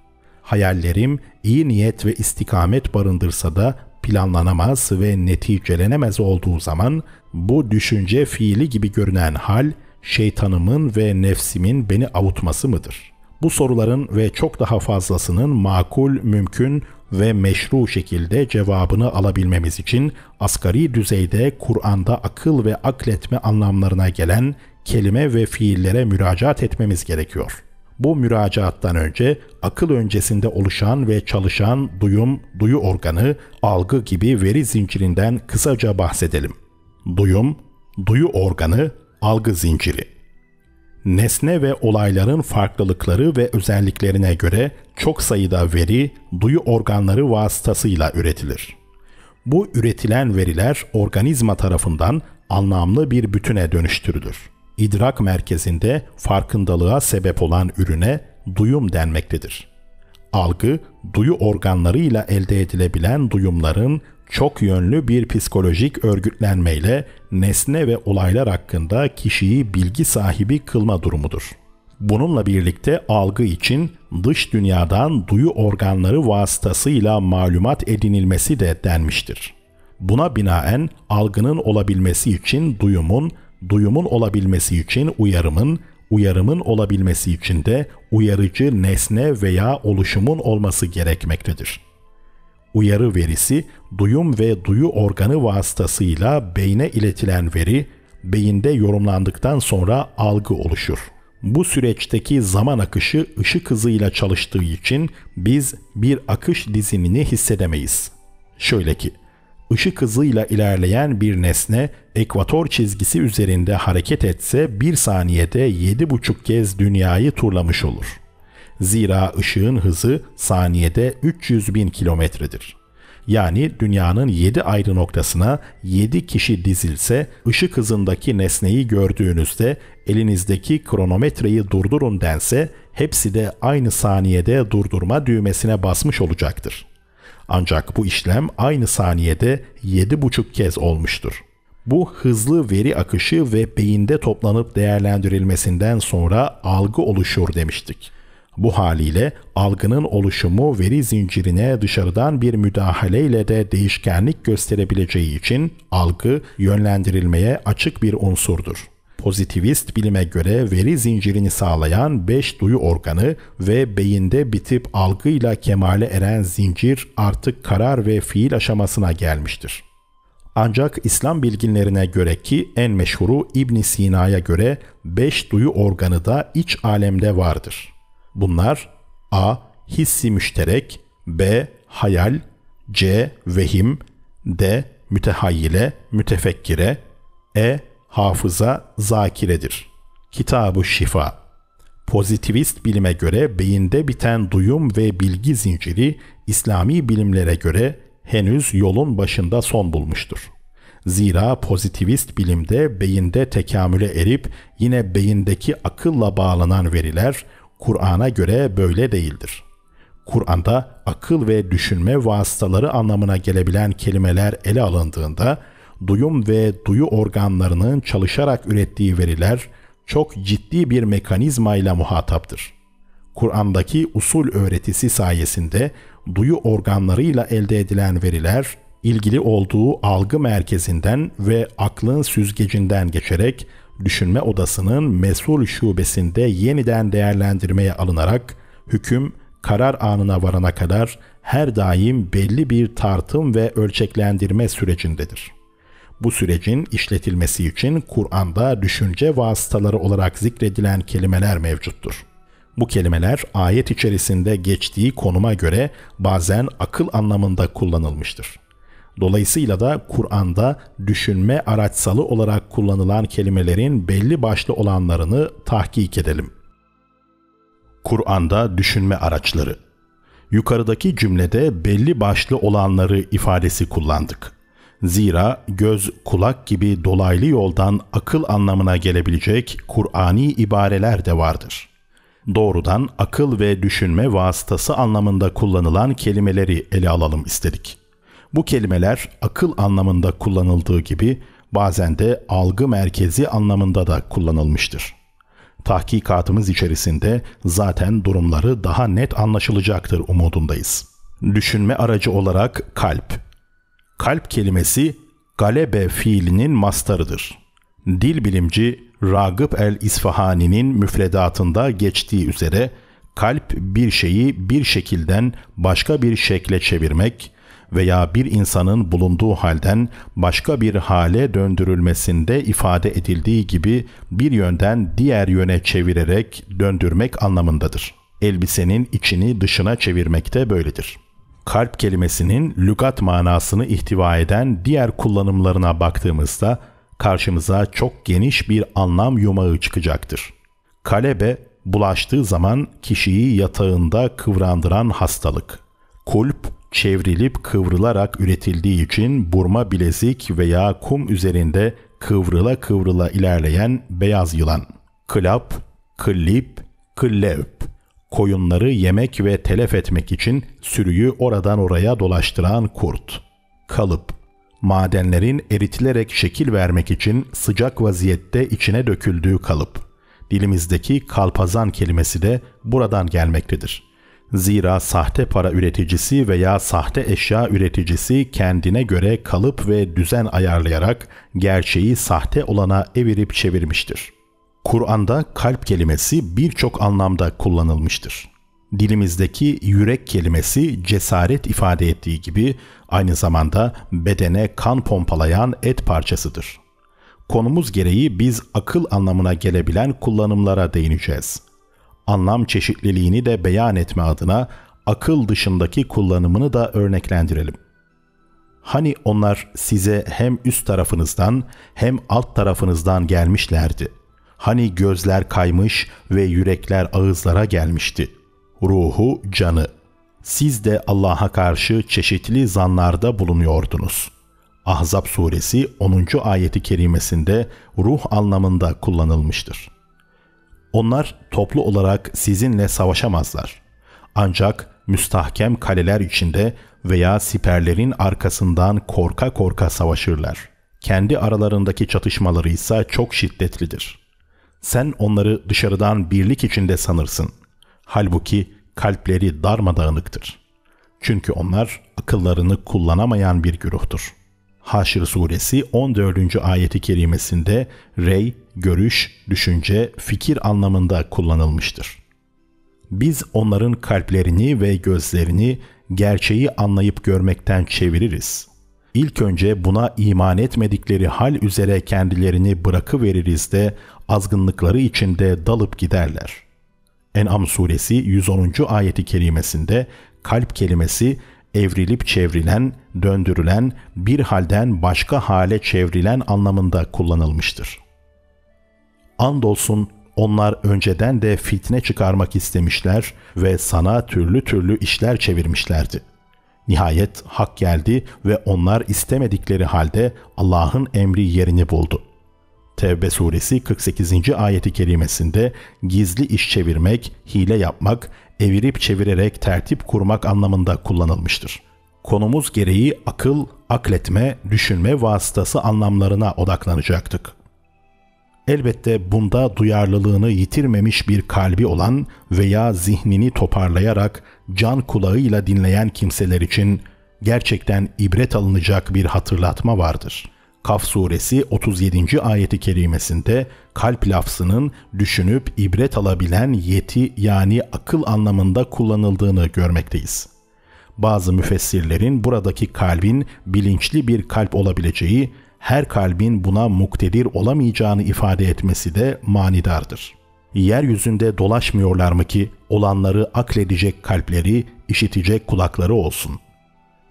Hayallerim iyi niyet ve istikamet barındırsa da planlanamaz ve neticelenemez olduğu zaman bu düşünce fiili gibi görünen hal şeytanımın ve nefsimin beni avutması mıdır? Bu soruların ve çok daha fazlasının makul, mümkün, ve meşru şekilde cevabını alabilmemiz için asgari düzeyde Kur'an'da akıl ve akletme anlamlarına gelen kelime ve fiillere müracaat etmemiz gerekiyor. Bu müracaattan önce akıl öncesinde oluşan ve çalışan duyum, duyu organı, algı gibi veri zincirinden kısaca bahsedelim. Duyum, duyu organı, algı zinciri nesne ve olayların farklılıkları ve özelliklerine göre çok sayıda veri duyu organları vasıtasıyla üretilir. Bu üretilen veriler organizma tarafından anlamlı bir bütüne dönüştürülür. İdrak merkezinde farkındalığa sebep olan ürüne duyum denmektedir. Algı, duyu organlarıyla elde edilebilen duyumların çok yönlü bir psikolojik örgütlenmeyle nesne ve olaylar hakkında kişiyi bilgi sahibi kılma durumudur. Bununla birlikte algı için dış dünyadan duyu organları vasıtasıyla malumat edinilmesi de denmiştir. Buna binaen algının olabilmesi için duyumun, duyumun olabilmesi için uyarımın, uyarımın olabilmesi için de uyarıcı nesne veya oluşumun olması gerekmektedir.'' Uyarı verisi duyum ve duyu organı vasıtasıyla beyne iletilen veri beyinde yorumlandıktan sonra algı oluşur. Bu süreçteki zaman akışı ışık hızıyla çalıştığı için biz bir akış dizimini hissedemeyiz. Şöyle ki, ışık hızıyla ilerleyen bir nesne ekvator çizgisi üzerinde hareket etse bir saniyede 7,5 kez dünyayı turlamış olur.'' Zira ışığın hızı saniyede 300 bin kilometredir. Yani dünyanın 7 ayrı noktasına 7 kişi dizilse ışık hızındaki nesneyi gördüğünüzde elinizdeki kronometreyi durdurun dense hepsi de aynı saniyede durdurma düğmesine basmış olacaktır. Ancak bu işlem aynı saniyede 7,5 kez olmuştur. Bu hızlı veri akışı ve beyinde toplanıp değerlendirilmesinden sonra algı oluşur demiştik. Bu haliyle algının oluşumu veri zincirine dışarıdan bir müdahaleyle de değişkenlik gösterebileceği için algı yönlendirilmeye açık bir unsurdur. Pozitivist bilime göre veri zincirini sağlayan 5 duyu organı ve beyinde bitip algıyla kemale eren zincir artık karar ve fiil aşamasına gelmiştir. Ancak İslam bilginlerine göre ki en meşhuru İbn Sina'ya göre 5 duyu organı da iç alemde vardır.'' Bunlar A. Hissi müşterek B. Hayal C. Vehim D. Mütehayyile, mütefekkire E. Hafıza, zakiredir. Kitabı Şifa Pozitivist bilime göre beyinde biten duyum ve bilgi zinciri İslami bilimlere göre henüz yolun başında son bulmuştur. Zira pozitivist bilimde beyinde tekamüle erip yine beyindeki akılla bağlanan veriler Kur'an'a göre böyle değildir. Kur'an'da akıl ve düşünme vasıtaları anlamına gelebilen kelimeler ele alındığında duyum ve duyu organlarının çalışarak ürettiği veriler çok ciddi bir mekanizma ile muhataptır. Kur'an'daki usul öğretisi sayesinde duyu organlarıyla elde edilen veriler ilgili olduğu algı merkezinden ve aklın süzgecinden geçerek Düşünme Odası'nın mesul şubesinde yeniden değerlendirmeye alınarak hüküm karar anına varana kadar her daim belli bir tartım ve ölçeklendirme sürecindedir. Bu sürecin işletilmesi için Kur'an'da düşünce vasıtaları olarak zikredilen kelimeler mevcuttur. Bu kelimeler ayet içerisinde geçtiği konuma göre bazen akıl anlamında kullanılmıştır. Dolayısıyla da Kur'an'da düşünme araçsalı olarak kullanılan kelimelerin belli başlı olanlarını tahkik edelim. Kur'an'da düşünme araçları Yukarıdaki cümlede belli başlı olanları ifadesi kullandık. Zira göz, kulak gibi dolaylı yoldan akıl anlamına gelebilecek Kur'ani ibareler de vardır. Doğrudan akıl ve düşünme vasıtası anlamında kullanılan kelimeleri ele alalım istedik. Bu kelimeler akıl anlamında kullanıldığı gibi bazen de algı merkezi anlamında da kullanılmıştır. Tahkikatımız içerisinde zaten durumları daha net anlaşılacaktır umudundayız. Düşünme aracı olarak kalp. Kalp kelimesi galebe fiilinin mastarıdır. Dil bilimci Ragıp el-İsfahani'nin müfredatında geçtiği üzere kalp bir şeyi bir şekilden başka bir şekle çevirmek, veya bir insanın bulunduğu halden başka bir hale döndürülmesinde ifade edildiği gibi bir yönden diğer yöne çevirerek döndürmek anlamındadır. Elbisenin içini dışına çevirmek de böyledir. Kalp kelimesinin lügat manasını ihtiva eden diğer kullanımlarına baktığımızda karşımıza çok geniş bir anlam yumağı çıkacaktır. Kalebe bulaştığı zaman kişiyi yatağında kıvrandıran hastalık. Kulp çevrilip kıvrılarak üretildiği için burma bilezik veya kum üzerinde kıvrıla kıvrıla ilerleyen beyaz yılan. Klap, klip, klevp. Koyunları yemek ve telef etmek için sürüyü oradan oraya dolaştıran kurt. Kalıp. Madenlerin eritilerek şekil vermek için sıcak vaziyette içine döküldüğü kalıp. Dilimizdeki kalpazan kelimesi de buradan gelmektedir.'' Zira sahte para üreticisi veya sahte eşya üreticisi kendine göre kalıp ve düzen ayarlayarak gerçeği sahte olana evirip çevirmiştir. Kur'an'da kalp kelimesi birçok anlamda kullanılmıştır. Dilimizdeki yürek kelimesi cesaret ifade ettiği gibi aynı zamanda bedene kan pompalayan et parçasıdır. Konumuz gereği biz akıl anlamına gelebilen kullanımlara değineceğiz.'' anlam çeşitliliğini de beyan etme adına akıl dışındaki kullanımını da örneklendirelim. Hani onlar size hem üst tarafınızdan hem alt tarafınızdan gelmişlerdi. Hani gözler kaymış ve yürekler ağızlara gelmişti. Ruhu canı. Siz de Allah'a karşı çeşitli zanlarda bulunuyordunuz. Ahzab suresi 10. ayeti kerimesinde ruh anlamında kullanılmıştır. Onlar toplu olarak sizinle savaşamazlar. Ancak müstahkem kaleler içinde veya siperlerin arkasından korka korka savaşırlar. Kendi aralarındaki çatışmaları ise çok şiddetlidir. Sen onları dışarıdan birlik içinde sanırsın. Halbuki kalpleri darmadağınıktır. Çünkü onlar akıllarını kullanamayan bir güruhtur.'' Haşr suresi 14. ayeti kerimesinde rey, görüş, düşünce, fikir anlamında kullanılmıştır. Biz onların kalplerini ve gözlerini gerçeği anlayıp görmekten çeviririz. İlk önce buna iman etmedikleri hal üzere kendilerini bırakıveririz de azgınlıkları içinde dalıp giderler. En'am suresi 110. ayeti kerimesinde kalp kelimesi evrilip çevrilen, döndürülen, bir halden başka hale çevrilen anlamında kullanılmıştır. Andolsun onlar önceden de fitne çıkarmak istemişler ve sana türlü türlü işler çevirmişlerdi. Nihayet hak geldi ve onlar istemedikleri halde Allah'ın emri yerini buldu.'' Tevbe suresi 48. ayeti kerimesinde gizli iş çevirmek, hile yapmak, evirip çevirerek tertip kurmak anlamında kullanılmıştır. Konumuz gereği akıl, akletme, düşünme vasıtası anlamlarına odaklanacaktık. Elbette bunda duyarlılığını yitirmemiş bir kalbi olan veya zihnini toparlayarak can kulağıyla dinleyen kimseler için gerçekten ibret alınacak bir hatırlatma vardır.'' Kaf suresi 37. ayeti kerimesinde kalp lafzının düşünüp ibret alabilen yeti yani akıl anlamında kullanıldığını görmekteyiz. Bazı müfessirlerin buradaki kalbin bilinçli bir kalp olabileceği, her kalbin buna muktedir olamayacağını ifade etmesi de manidardır. Yeryüzünde dolaşmıyorlar mı ki olanları akledecek kalpleri, işitecek kulakları olsun?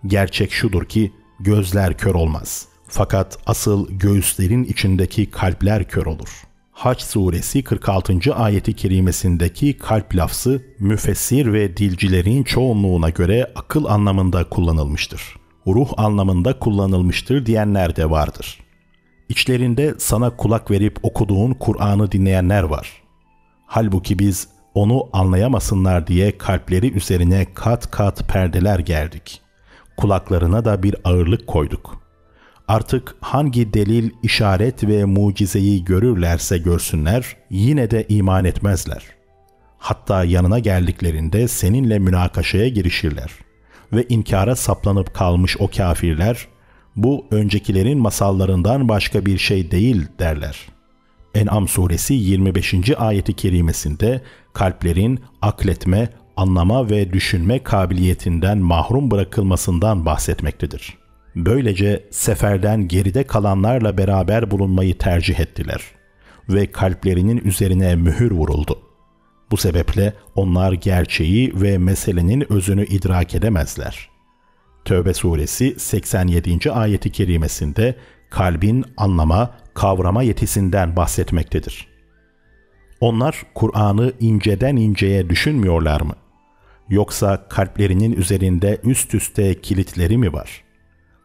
Gerçek şudur ki gözler kör olmaz.'' Fakat asıl göğüslerin içindeki kalpler kör olur. Haç suresi 46. ayeti kerimesindeki kalp lafzı müfessir ve dilcilerin çoğunluğuna göre akıl anlamında kullanılmıştır. Ruh anlamında kullanılmıştır diyenler de vardır. İçlerinde sana kulak verip okuduğun Kur'an'ı dinleyenler var. Halbuki biz onu anlayamasınlar diye kalpleri üzerine kat kat perdeler gerdik. Kulaklarına da bir ağırlık koyduk.'' Artık hangi delil, işaret ve mucizeyi görürlerse görsünler yine de iman etmezler. Hatta yanına geldiklerinde seninle münakaşaya girişirler. Ve inkara saplanıp kalmış o kafirler bu öncekilerin masallarından başka bir şey değil derler. En'am suresi 25. ayeti kerimesinde kalplerin akletme, anlama ve düşünme kabiliyetinden mahrum bırakılmasından bahsetmektedir. Böylece seferden geride kalanlarla beraber bulunmayı tercih ettiler ve kalplerinin üzerine mühür vuruldu. Bu sebeple onlar gerçeği ve meselenin özünü idrak edemezler. Tövbe suresi 87. ayeti kerimesinde kalbin anlama, kavrama yetisinden bahsetmektedir. Onlar Kur'an'ı inceden inceye düşünmüyorlar mı? Yoksa kalplerinin üzerinde üst üste kilitleri mi var?''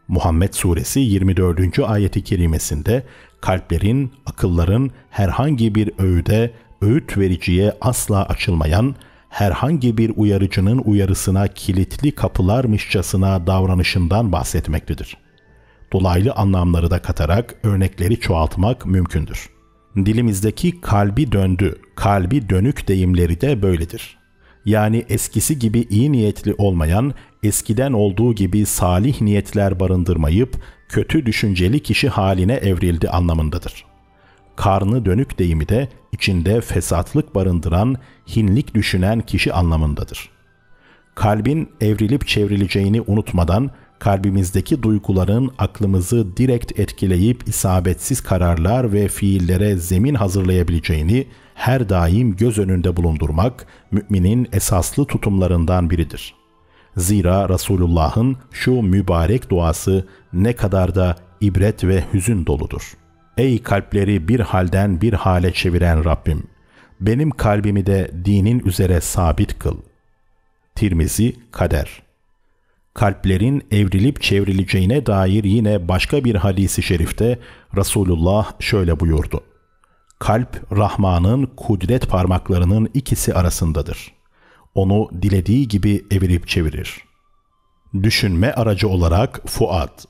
Muhammed Suresi 24. ayeti kerimesinde kalplerin, akılların herhangi bir öğüde, öğüt vericiye asla açılmayan, herhangi bir uyarıcının uyarısına kilitli kapılarmışçasına davranışından bahsetmektedir. Dolaylı anlamları da katarak örnekleri çoğaltmak mümkündür. Dilimizdeki kalbi döndü, kalbi dönük deyimleri de böyledir yani eskisi gibi iyi niyetli olmayan, eskiden olduğu gibi salih niyetler barındırmayıp kötü düşünceli kişi haline evrildi anlamındadır. Karnı dönük deyimi de içinde fesatlık barındıran, hinlik düşünen kişi anlamındadır. Kalbin evrilip çevrileceğini unutmadan kalbimizdeki duyguların aklımızı direkt etkileyip isabetsiz kararlar ve fiillere zemin hazırlayabileceğini, her daim göz önünde bulundurmak müminin esaslı tutumlarından biridir. Zira Resulullah'ın şu mübarek duası ne kadar da ibret ve hüzün doludur. Ey kalpleri bir halden bir hale çeviren Rabbim! Benim kalbimi de dinin üzere sabit kıl. Tirmizi Kader kalplerin evrilip çevrileceğine dair yine başka bir hadisi şerifte Resulullah şöyle buyurdu. Kalp Rahman'ın kudret parmaklarının ikisi arasındadır. Onu dilediği gibi evirip çevirir. Düşünme aracı olarak Fuat.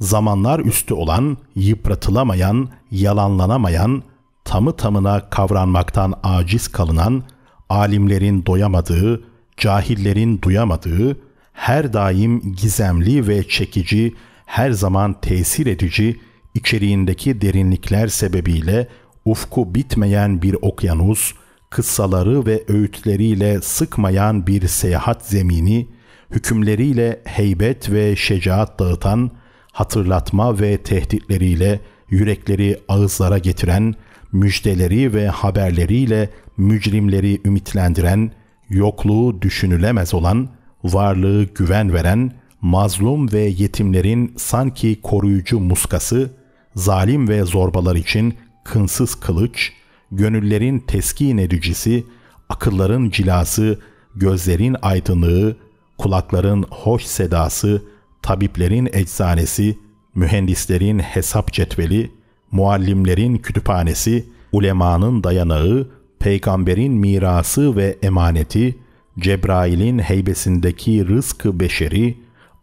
Zamanlar üstü olan, yıpratılamayan, yalanlanamayan, tamı tamına kavranmaktan aciz kalınan, alimlerin doyamadığı, cahillerin duyamadığı, her daim gizemli ve çekici, her zaman tesir edici, içeriğindeki derinlikler sebebiyle ufku bitmeyen bir okyanus, kıssaları ve öğütleriyle sıkmayan bir seyahat zemini, hükümleriyle heybet ve şecaat dağıtan, hatırlatma ve tehditleriyle yürekleri ağızlara getiren, müjdeleri ve haberleriyle mücrimleri ümitlendiren, yokluğu düşünülemez olan, varlığı güven veren, mazlum ve yetimlerin sanki koruyucu muskası, zalim ve zorbalar için kınsız kılıç, gönüllerin teskin edicisi, akılların cilası, gözlerin aydınlığı, kulakların hoş sedası, tabiplerin eczanesi, mühendislerin hesap cetveli, muallimlerin kütüphanesi, ulemanın dayanağı, peygamberin mirası ve emaneti, Cebrail'in heybesindeki rızkı beşeri,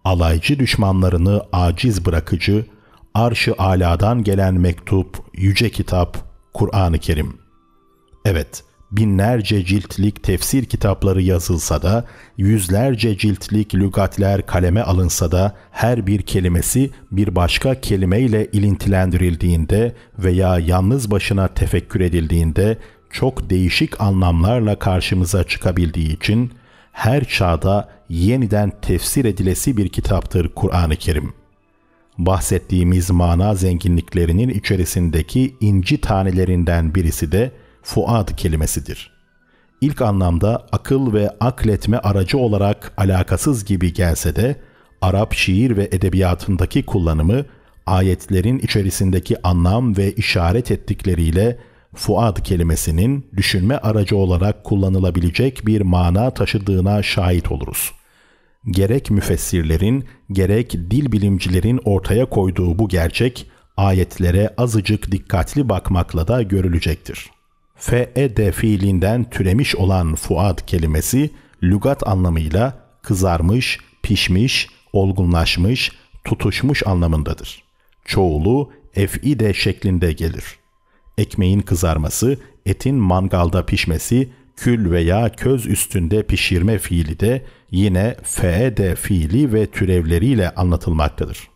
alaycı düşmanlarını aciz bırakıcı, arş-ı aladan gelen mektup, yüce kitap, Kur'an-ı Kerim. Evet, binlerce ciltlik tefsir kitapları yazılsa da, yüzlerce ciltlik lügatler kaleme alınsa da her bir kelimesi bir başka kelimeyle ilintilendirildiğinde veya yalnız başına tefekkür edildiğinde çok değişik anlamlarla karşımıza çıkabildiği için her çağda yeniden tefsir edilesi bir kitaptır Kur'an-ı Kerim. Bahsettiğimiz mana zenginliklerinin içerisindeki inci tanelerinden birisi de fuad kelimesidir. İlk anlamda akıl ve akletme aracı olarak alakasız gibi gelse de Arap şiir ve edebiyatındaki kullanımı ayetlerin içerisindeki anlam ve işaret ettikleriyle fuad kelimesinin düşünme aracı olarak kullanılabilecek bir mana taşıdığına şahit oluruz gerek müfessirlerin gerek dil bilimcilerin ortaya koyduğu bu gerçek ayetlere azıcık dikkatli bakmakla da görülecektir. Fe'ede fiilinden türemiş olan fuad kelimesi lügat anlamıyla kızarmış, pişmiş, olgunlaşmış, tutuşmuş anlamındadır. Çoğulu ef'ide şeklinde gelir. Ekmeğin kızarması, etin mangalda pişmesi, kül veya köz üstünde pişirme fiili de yine fe'ede fiili ve türevleriyle anlatılmaktadır.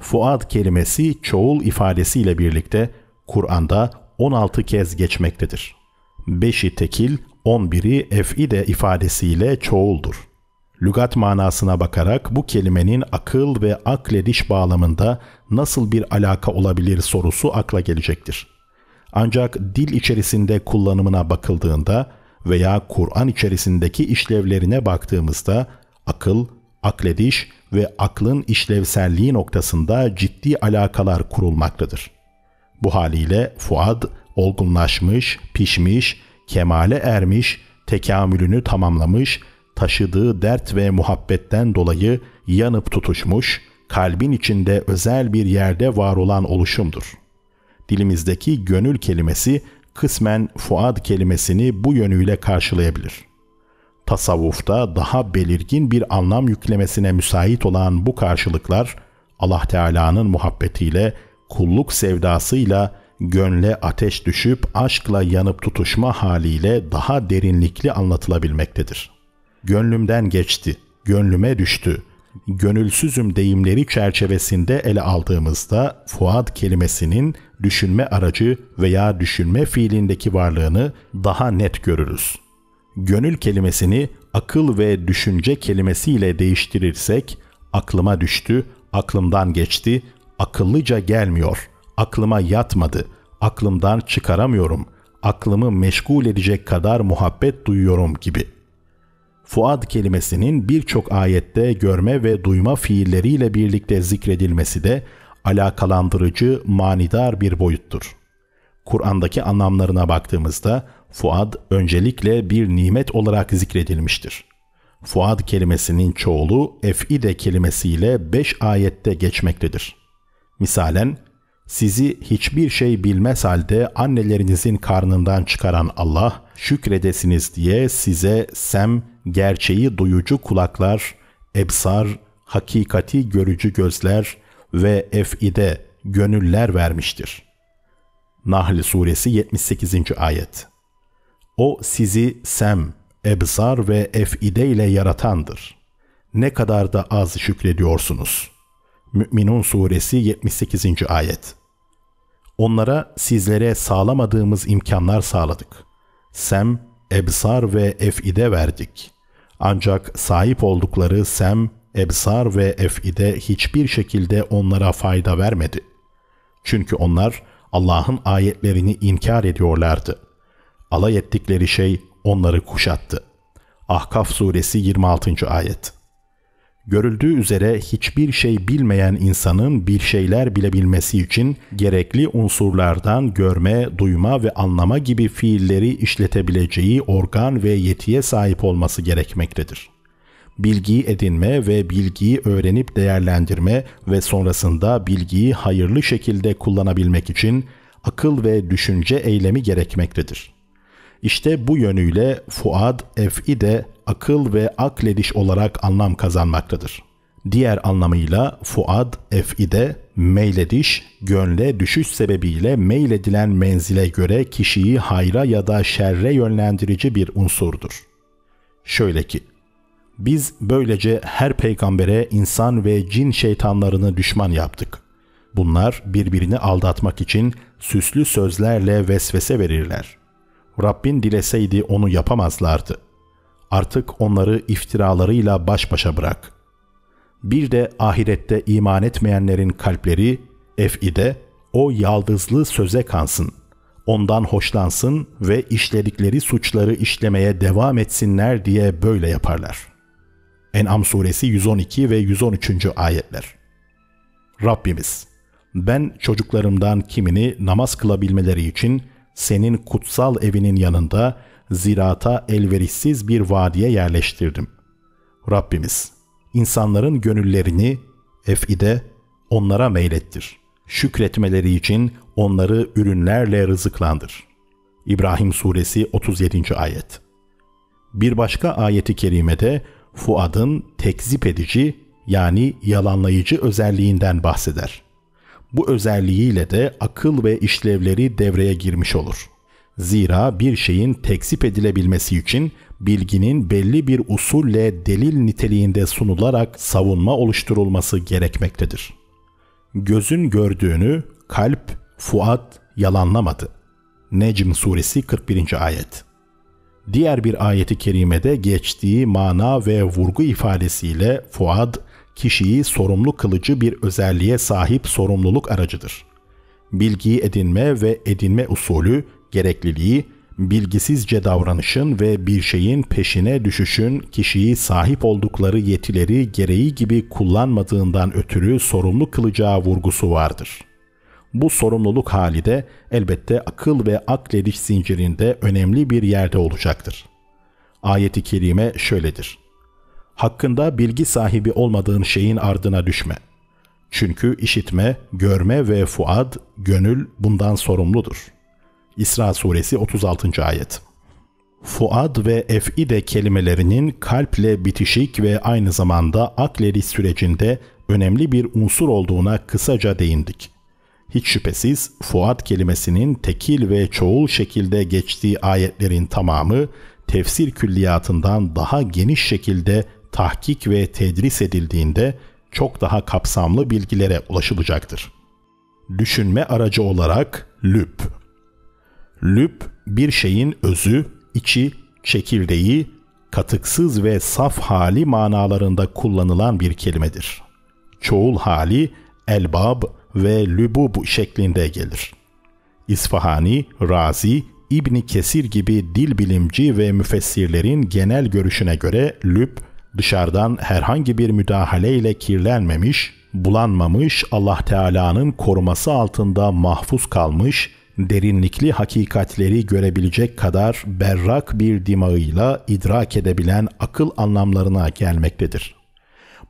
Fuad kelimesi çoğul ifadesiyle birlikte Kur'an'da 16 kez geçmektedir. 5'i tekil, 11'i ef'i de ifadesiyle çoğuldur. Lügat manasına bakarak bu kelimenin akıl ve aklediş bağlamında nasıl bir alaka olabilir sorusu akla gelecektir. Ancak dil içerisinde kullanımına bakıldığında veya Kur'an içerisindeki işlevlerine baktığımızda akıl, aklediş ve aklın işlevselliği noktasında ciddi alakalar kurulmaktadır. Bu haliyle Fuad olgunlaşmış, pişmiş, kemale ermiş, tekamülünü tamamlamış, taşıdığı dert ve muhabbetten dolayı yanıp tutuşmuş, kalbin içinde özel bir yerde var olan oluşumdur. Dilimizdeki gönül kelimesi kısmen fuad kelimesini bu yönüyle karşılayabilir. Tasavvufta daha belirgin bir anlam yüklemesine müsait olan bu karşılıklar Allah Teala'nın muhabbetiyle, kulluk sevdasıyla gönle ateş düşüp aşkla yanıp tutuşma haliyle daha derinlikli anlatılabilmektedir. Gönlümden geçti, gönlüme düştü, gönülsüzüm deyimleri çerçevesinde ele aldığımızda fuad kelimesinin düşünme aracı veya düşünme fiilindeki varlığını daha net görürüz. Gönül kelimesini akıl ve düşünce kelimesiyle değiştirirsek aklıma düştü, aklımdan geçti, akıllıca gelmiyor, aklıma yatmadı, aklımdan çıkaramıyorum, aklımı meşgul edecek kadar muhabbet duyuyorum gibi. Fuad kelimesinin birçok ayette görme ve duyma fiilleriyle birlikte zikredilmesi de alakalandırıcı, manidar bir boyuttur. Kur'an'daki anlamlarına baktığımızda Fuad öncelikle bir nimet olarak zikredilmiştir. Fuad kelimesinin çoğulu efide kelimesiyle 5 ayette geçmektedir. Misalen, sizi hiçbir şey bilmez halde annelerinizin karnından çıkaran Allah, şükredesiniz diye size sem, gerçeği duyucu kulaklar, ebsar, hakikati görücü gözler, ve ef'ide gönüller vermiştir. Nahl Suresi 78. Ayet O sizi sem, ebsar ve ef'ide ile yaratandır. Ne kadar da az şükrediyorsunuz. Mü'minun Suresi 78. Ayet Onlara sizlere sağlamadığımız imkanlar sağladık. Sem, ebsar ve ef'ide verdik. Ancak sahip oldukları sem, ebsar ve efide hiçbir şekilde onlara fayda vermedi. Çünkü onlar Allah'ın ayetlerini inkar ediyorlardı. Alay ettikleri şey onları kuşattı. Ahkaf suresi 26. ayet. Görüldüğü üzere hiçbir şey bilmeyen insanın bir şeyler bilebilmesi için gerekli unsurlardan görme, duyma ve anlama gibi fiilleri işletebileceği organ ve yetiye sahip olması gerekmektedir bilgiyi edinme ve bilgiyi öğrenip değerlendirme ve sonrasında bilgiyi hayırlı şekilde kullanabilmek için akıl ve düşünce eylemi gerekmektedir. İşte bu yönüyle fuad, ef'i de akıl ve aklediş olarak anlam kazanmaktadır. Diğer anlamıyla fuad, ef'i de meylediş, gönle düşüş sebebiyle meyledilen menzile göre kişiyi hayra ya da şerre yönlendirici bir unsurdur. Şöyle ki, biz böylece her peygambere insan ve cin şeytanlarını düşman yaptık. Bunlar birbirini aldatmak için süslü sözlerle vesvese verirler. Rabbin dileseydi onu yapamazlardı. Artık onları iftiralarıyla baş başa bırak. Bir de ahirette iman etmeyenlerin kalpleri Ef'ide o yaldızlı söze kansın. Ondan hoşlansın ve işledikleri suçları işlemeye devam etsinler diye böyle yaparlar. En'am suresi 112 ve 113. ayetler. Rabbimiz, ben çocuklarımdan kimini namaz kılabilmeleri için senin kutsal evinin yanında zirata elverişsiz bir vadiye yerleştirdim. Rabbimiz, insanların gönüllerini efide onlara meylettir. Şükretmeleri için onları ürünlerle rızıklandır. İbrahim suresi 37. ayet. Bir başka ayeti kerimede Fuad'ın tekzip edici yani yalanlayıcı özelliğinden bahseder. Bu özelliğiyle de akıl ve işlevleri devreye girmiş olur. Zira bir şeyin tekzip edilebilmesi için bilginin belli bir usulle delil niteliğinde sunularak savunma oluşturulması gerekmektedir. Gözün gördüğünü kalp, fuat yalanlamadı. Necm suresi 41. ayet. Diğer bir ayeti kerimede geçtiği mana ve vurgu ifadesiyle Fuad, kişiyi sorumlu kılıcı bir özelliğe sahip sorumluluk aracıdır. Bilgiyi edinme ve edinme usulü, gerekliliği, bilgisizce davranışın ve bir şeyin peşine düşüşün kişiyi sahip oldukları yetileri gereği gibi kullanmadığından ötürü sorumlu kılacağı vurgusu vardır.'' Bu sorumluluk hali de elbette akıl ve aklediş zincirinde önemli bir yerde olacaktır. Ayeti kerime şöyledir. Hakkında bilgi sahibi olmadığın şeyin ardına düşme. Çünkü işitme, görme ve fuad, gönül bundan sorumludur. İsra suresi 36. ayet. Fuad ve efide kelimelerinin kalple bitişik ve aynı zamanda aklediş sürecinde önemli bir unsur olduğuna kısaca değindik. Hiç şüphesiz Fuat kelimesinin tekil ve çoğul şekilde geçtiği ayetlerin tamamı tefsir külliyatından daha geniş şekilde tahkik ve tedris edildiğinde çok daha kapsamlı bilgilere ulaşılacaktır. Düşünme aracı olarak lüp. Lüp bir şeyin özü, içi, çekirdeği, katıksız ve saf hali manalarında kullanılan bir kelimedir. Çoğul hali elbab, ve lübub şeklinde gelir. İsfahani, Razi, İbni Kesir gibi dil bilimci ve müfessirlerin genel görüşüne göre lüb, dışarıdan herhangi bir müdahaleyle kirlenmemiş, bulanmamış, Allah Teala'nın koruması altında mahfuz kalmış, derinlikli hakikatleri görebilecek kadar berrak bir dimağıyla idrak edebilen akıl anlamlarına gelmektedir.''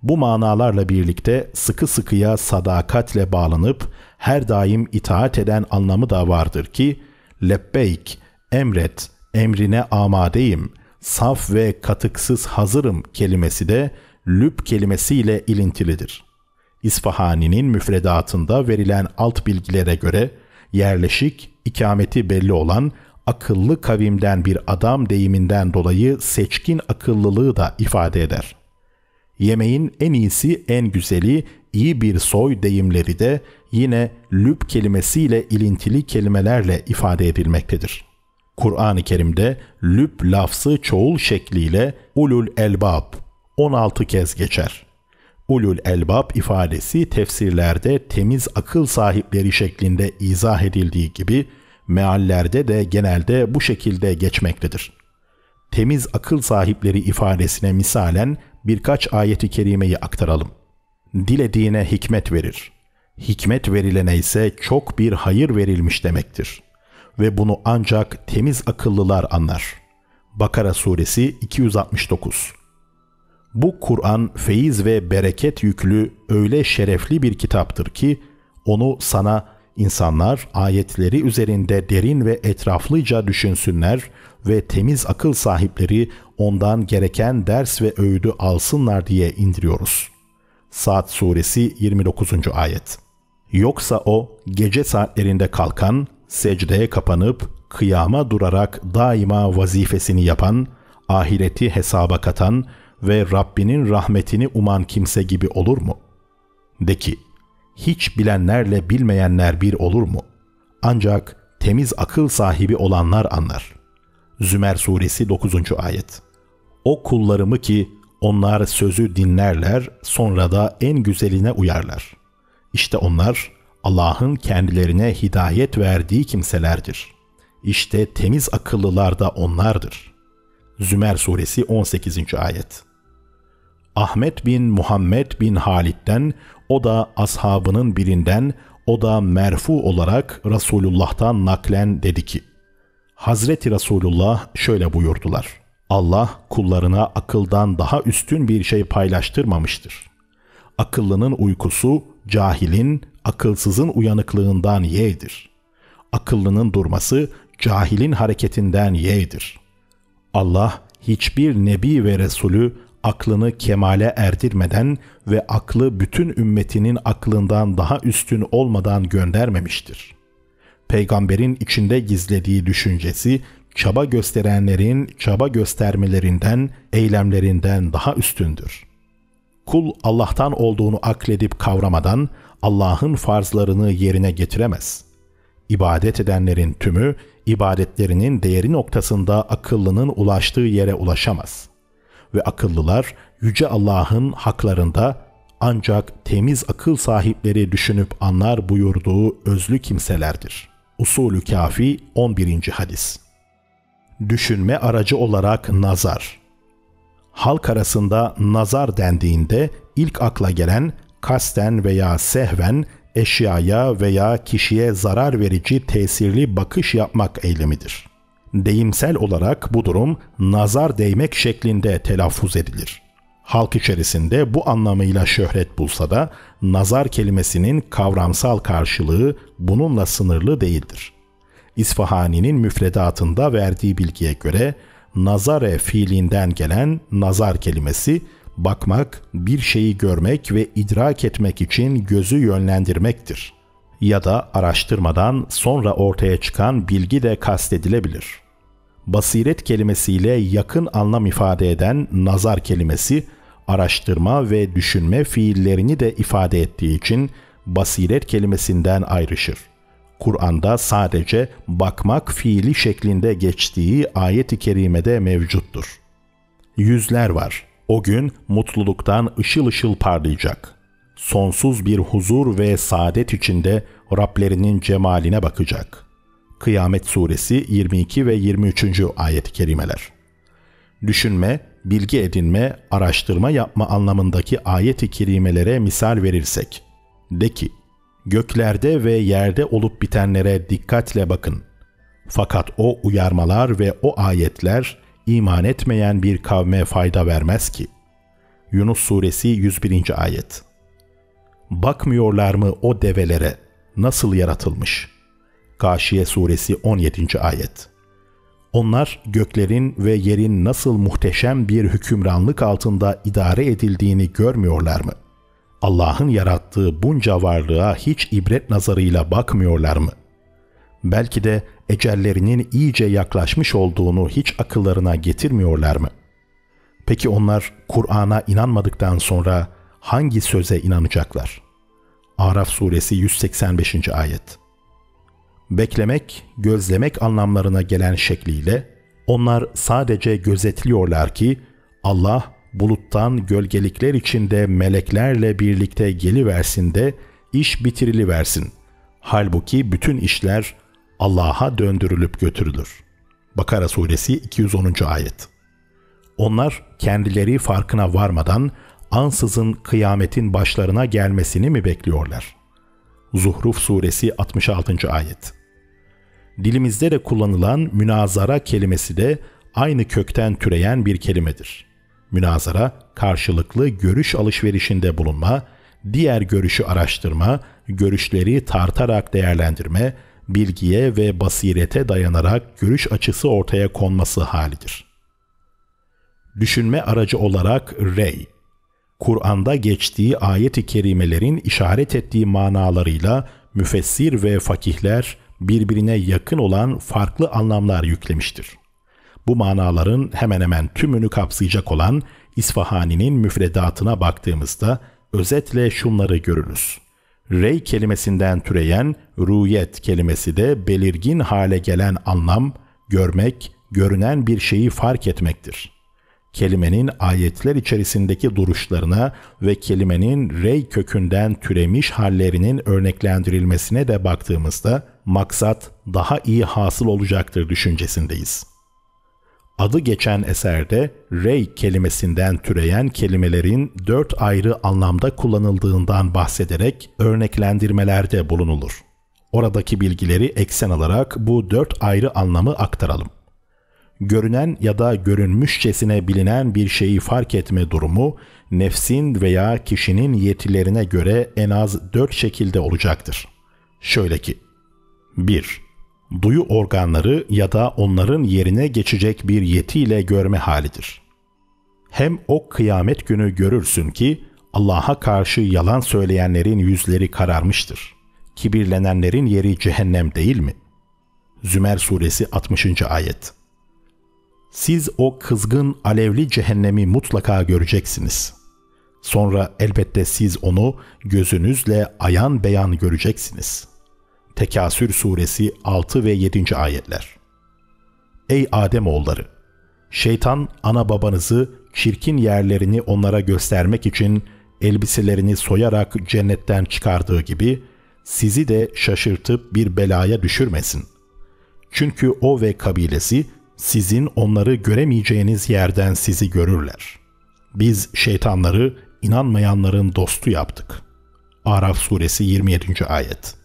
Bu manalarla birlikte sıkı sıkıya sadakatle bağlanıp her daim itaat eden anlamı da vardır ki lebbeyk, emret, emrine amadeyim, saf ve katıksız hazırım kelimesi de lüb kelimesiyle ilintilidir. İsfahani'nin müfredatında verilen alt bilgilere göre yerleşik, ikameti belli olan akıllı kavimden bir adam deyiminden dolayı seçkin akıllılığı da ifade eder. Yemeğin en iyisi en güzeli, iyi bir soy deyimleri de yine lüb kelimesiyle ilintili kelimelerle ifade edilmektedir. Kur'an-ı Kerim'de lüb lafzı çoğul şekliyle ulul elbab 16 kez geçer. Ulul elbab ifadesi tefsirlerde temiz akıl sahipleri şeklinde izah edildiği gibi meallerde de genelde bu şekilde geçmektedir. Temiz akıl sahipleri ifadesine misalen birkaç ayeti kerimeyi aktaralım. Dilediğine hikmet verir. Hikmet verilene ise çok bir hayır verilmiş demektir. Ve bunu ancak temiz akıllılar anlar. Bakara suresi 269 Bu Kur'an feyiz ve bereket yüklü öyle şerefli bir kitaptır ki onu sana insanlar ayetleri üzerinde derin ve etraflıca düşünsünler ve temiz akıl sahipleri ondan gereken ders ve öğüdü alsınlar diye indiriyoruz. Saat suresi 29. ayet. Yoksa o gece saatlerinde kalkan, secdeye kapanıp kıyama durarak daima vazifesini yapan, ahireti hesaba katan ve Rabbinin rahmetini uman kimse gibi olur mu? De ki, hiç bilenlerle bilmeyenler bir olur mu? Ancak temiz akıl sahibi olanlar anlar. Zümer suresi 9. ayet. O kullarımı ki onlar sözü dinlerler sonra da en güzeline uyarlar. İşte onlar Allah'ın kendilerine hidayet verdiği kimselerdir. İşte temiz akıllılar da onlardır. Zümer suresi 18. ayet. Ahmet bin Muhammed bin Halid'den, o da ashabının birinden, o da merfu olarak Resulullah'tan naklen dedi ki, Hazreti Resulullah şöyle buyurdular. Allah kullarına akıldan daha üstün bir şey paylaştırmamıştır. Akıllının uykusu cahilin, akılsızın uyanıklığından yeğdir. Akıllının durması cahilin hareketinden yeğdir. Allah hiçbir nebi ve resulü aklını kemale erdirmeden ve aklı bütün ümmetinin aklından daha üstün olmadan göndermemiştir. Peygamberin içinde gizlediği düşüncesi çaba gösterenlerin çaba göstermelerinden, eylemlerinden daha üstündür. Kul Allah'tan olduğunu akledip kavramadan Allah'ın farzlarını yerine getiremez. İbadet edenlerin tümü ibadetlerinin değeri noktasında akıllının ulaştığı yere ulaşamaz. Ve akıllılar yüce Allah'ın haklarında ancak temiz akıl sahipleri düşünüp anlar buyurduğu özlü kimselerdir. Usulü Kafi 11. hadis düşünme aracı olarak nazar. Halk arasında nazar dendiğinde ilk akla gelen kasten veya sehven eşyaya veya kişiye zarar verici tesirli bakış yapmak eylemidir. Deyimsel olarak bu durum nazar değmek şeklinde telaffuz edilir. Halk içerisinde bu anlamıyla şöhret bulsa da nazar kelimesinin kavramsal karşılığı bununla sınırlı değildir. İsfahani'nin müfredatında verdiği bilgiye göre nazare fiilinden gelen nazar kelimesi bakmak, bir şeyi görmek ve idrak etmek için gözü yönlendirmektir. Ya da araştırmadan sonra ortaya çıkan bilgi de kastedilebilir. Basiret kelimesiyle yakın anlam ifade eden nazar kelimesi, araştırma ve düşünme fiillerini de ifade ettiği için basiret kelimesinden ayrışır. Kur'an'da sadece bakmak fiili şeklinde geçtiği ayet-i kerimede mevcuttur. Yüzler var. O gün mutluluktan ışıl ışıl parlayacak. Sonsuz bir huzur ve saadet içinde Rablerinin cemaline bakacak. Kıyamet Suresi 22 ve 23. ayet-i kerimeler. Düşünme, bilgi edinme, araştırma yapma anlamındaki ayet-i kerimelere misal verirsek. De ki, göklerde ve yerde olup bitenlere dikkatle bakın. Fakat o uyarmalar ve o ayetler iman etmeyen bir kavme fayda vermez ki. Yunus Suresi 101. Ayet Bakmıyorlar mı o develere nasıl yaratılmış? Gâşiye Suresi 17. Ayet Onlar göklerin ve yerin nasıl muhteşem bir hükümranlık altında idare edildiğini görmüyorlar mı?'' Allah'ın yarattığı bunca varlığa hiç ibret nazarıyla bakmıyorlar mı? Belki de ecellerinin iyice yaklaşmış olduğunu hiç akıllarına getirmiyorlar mı? Peki onlar Kur'an'a inanmadıktan sonra hangi söze inanacaklar? Araf suresi 185. ayet Beklemek, gözlemek anlamlarına gelen şekliyle onlar sadece gözetliyorlar ki Allah buluttan gölgelikler içinde meleklerle birlikte geliversin de iş bitiriliversin. Halbuki bütün işler Allah'a döndürülüp götürülür. Bakara suresi 210. ayet. Onlar kendileri farkına varmadan ansızın kıyametin başlarına gelmesini mi bekliyorlar? Zuhruf suresi 66. ayet. Dilimizde de kullanılan münazara kelimesi de aynı kökten türeyen bir kelimedir münazara, karşılıklı görüş alışverişinde bulunma, diğer görüşü araştırma, görüşleri tartarak değerlendirme, bilgiye ve basirete dayanarak görüş açısı ortaya konması halidir. Düşünme aracı olarak rey, Kur'an'da geçtiği ayet-i kerimelerin işaret ettiği manalarıyla müfessir ve fakihler birbirine yakın olan farklı anlamlar yüklemiştir. Bu manaların hemen hemen tümünü kapsayacak olan İsfahani'nin müfredatına baktığımızda özetle şunları görürüz. Rey kelimesinden türeyen ruyet kelimesi de belirgin hale gelen anlam, görmek, görünen bir şeyi fark etmektir. Kelimenin ayetler içerisindeki duruşlarına ve kelimenin rey kökünden türemiş hallerinin örneklendirilmesine de baktığımızda maksat daha iyi hasıl olacaktır düşüncesindeyiz. Adı geçen eserde rey kelimesinden türeyen kelimelerin dört ayrı anlamda kullanıldığından bahsederek örneklendirmelerde bulunulur. Oradaki bilgileri eksen alarak bu dört ayrı anlamı aktaralım. Görünen ya da görünmüşçesine bilinen bir şeyi fark etme durumu nefsin veya kişinin yetilerine göre en az dört şekilde olacaktır. Şöyle ki 1 duyu organları ya da onların yerine geçecek bir yetiyle görme halidir. Hem o kıyamet günü görürsün ki Allah'a karşı yalan söyleyenlerin yüzleri kararmıştır. Kibirlenenlerin yeri cehennem değil mi? Zümer suresi 60. ayet. Siz o kızgın alevli cehennemi mutlaka göreceksiniz. Sonra elbette siz onu gözünüzle ayan beyan göreceksiniz.'' Tekasür suresi 6 ve 7. ayetler. Ey Adem oğulları, şeytan ana babanızı çirkin yerlerini onlara göstermek için elbiselerini soyarak cennetten çıkardığı gibi sizi de şaşırtıp bir belaya düşürmesin. Çünkü o ve kabilesi sizin onları göremeyeceğiniz yerden sizi görürler. Biz şeytanları inanmayanların dostu yaptık. Araf suresi 27. ayet.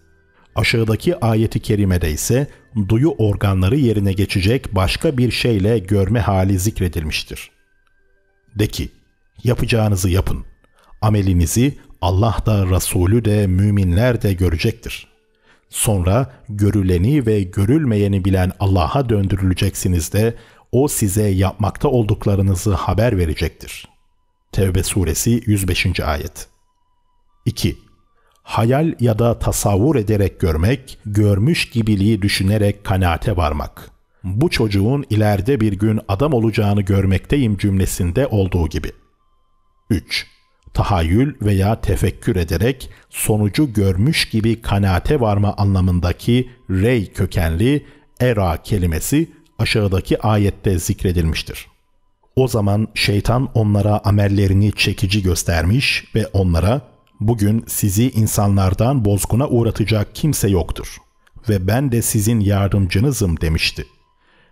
Aşağıdaki ayeti kerimede ise duyu organları yerine geçecek başka bir şeyle görme hali zikredilmiştir. De ki, yapacağınızı yapın. Amelinizi Allah da Resulü de müminler de görecektir. Sonra görüleni ve görülmeyeni bilen Allah'a döndürüleceksiniz de o size yapmakta olduklarınızı haber verecektir. Tevbe suresi 105. ayet 2 hayal ya da tasavvur ederek görmek, görmüş gibiliği düşünerek kanaate varmak. Bu çocuğun ileride bir gün adam olacağını görmekteyim cümlesinde olduğu gibi. 3. Tahayyül veya tefekkür ederek sonucu görmüş gibi kanaate varma anlamındaki rey kökenli era kelimesi aşağıdaki ayette zikredilmiştir. O zaman şeytan onlara amellerini çekici göstermiş ve onlara Bugün sizi insanlardan bozguna uğratacak kimse yoktur ve ben de sizin yardımcınızım demişti.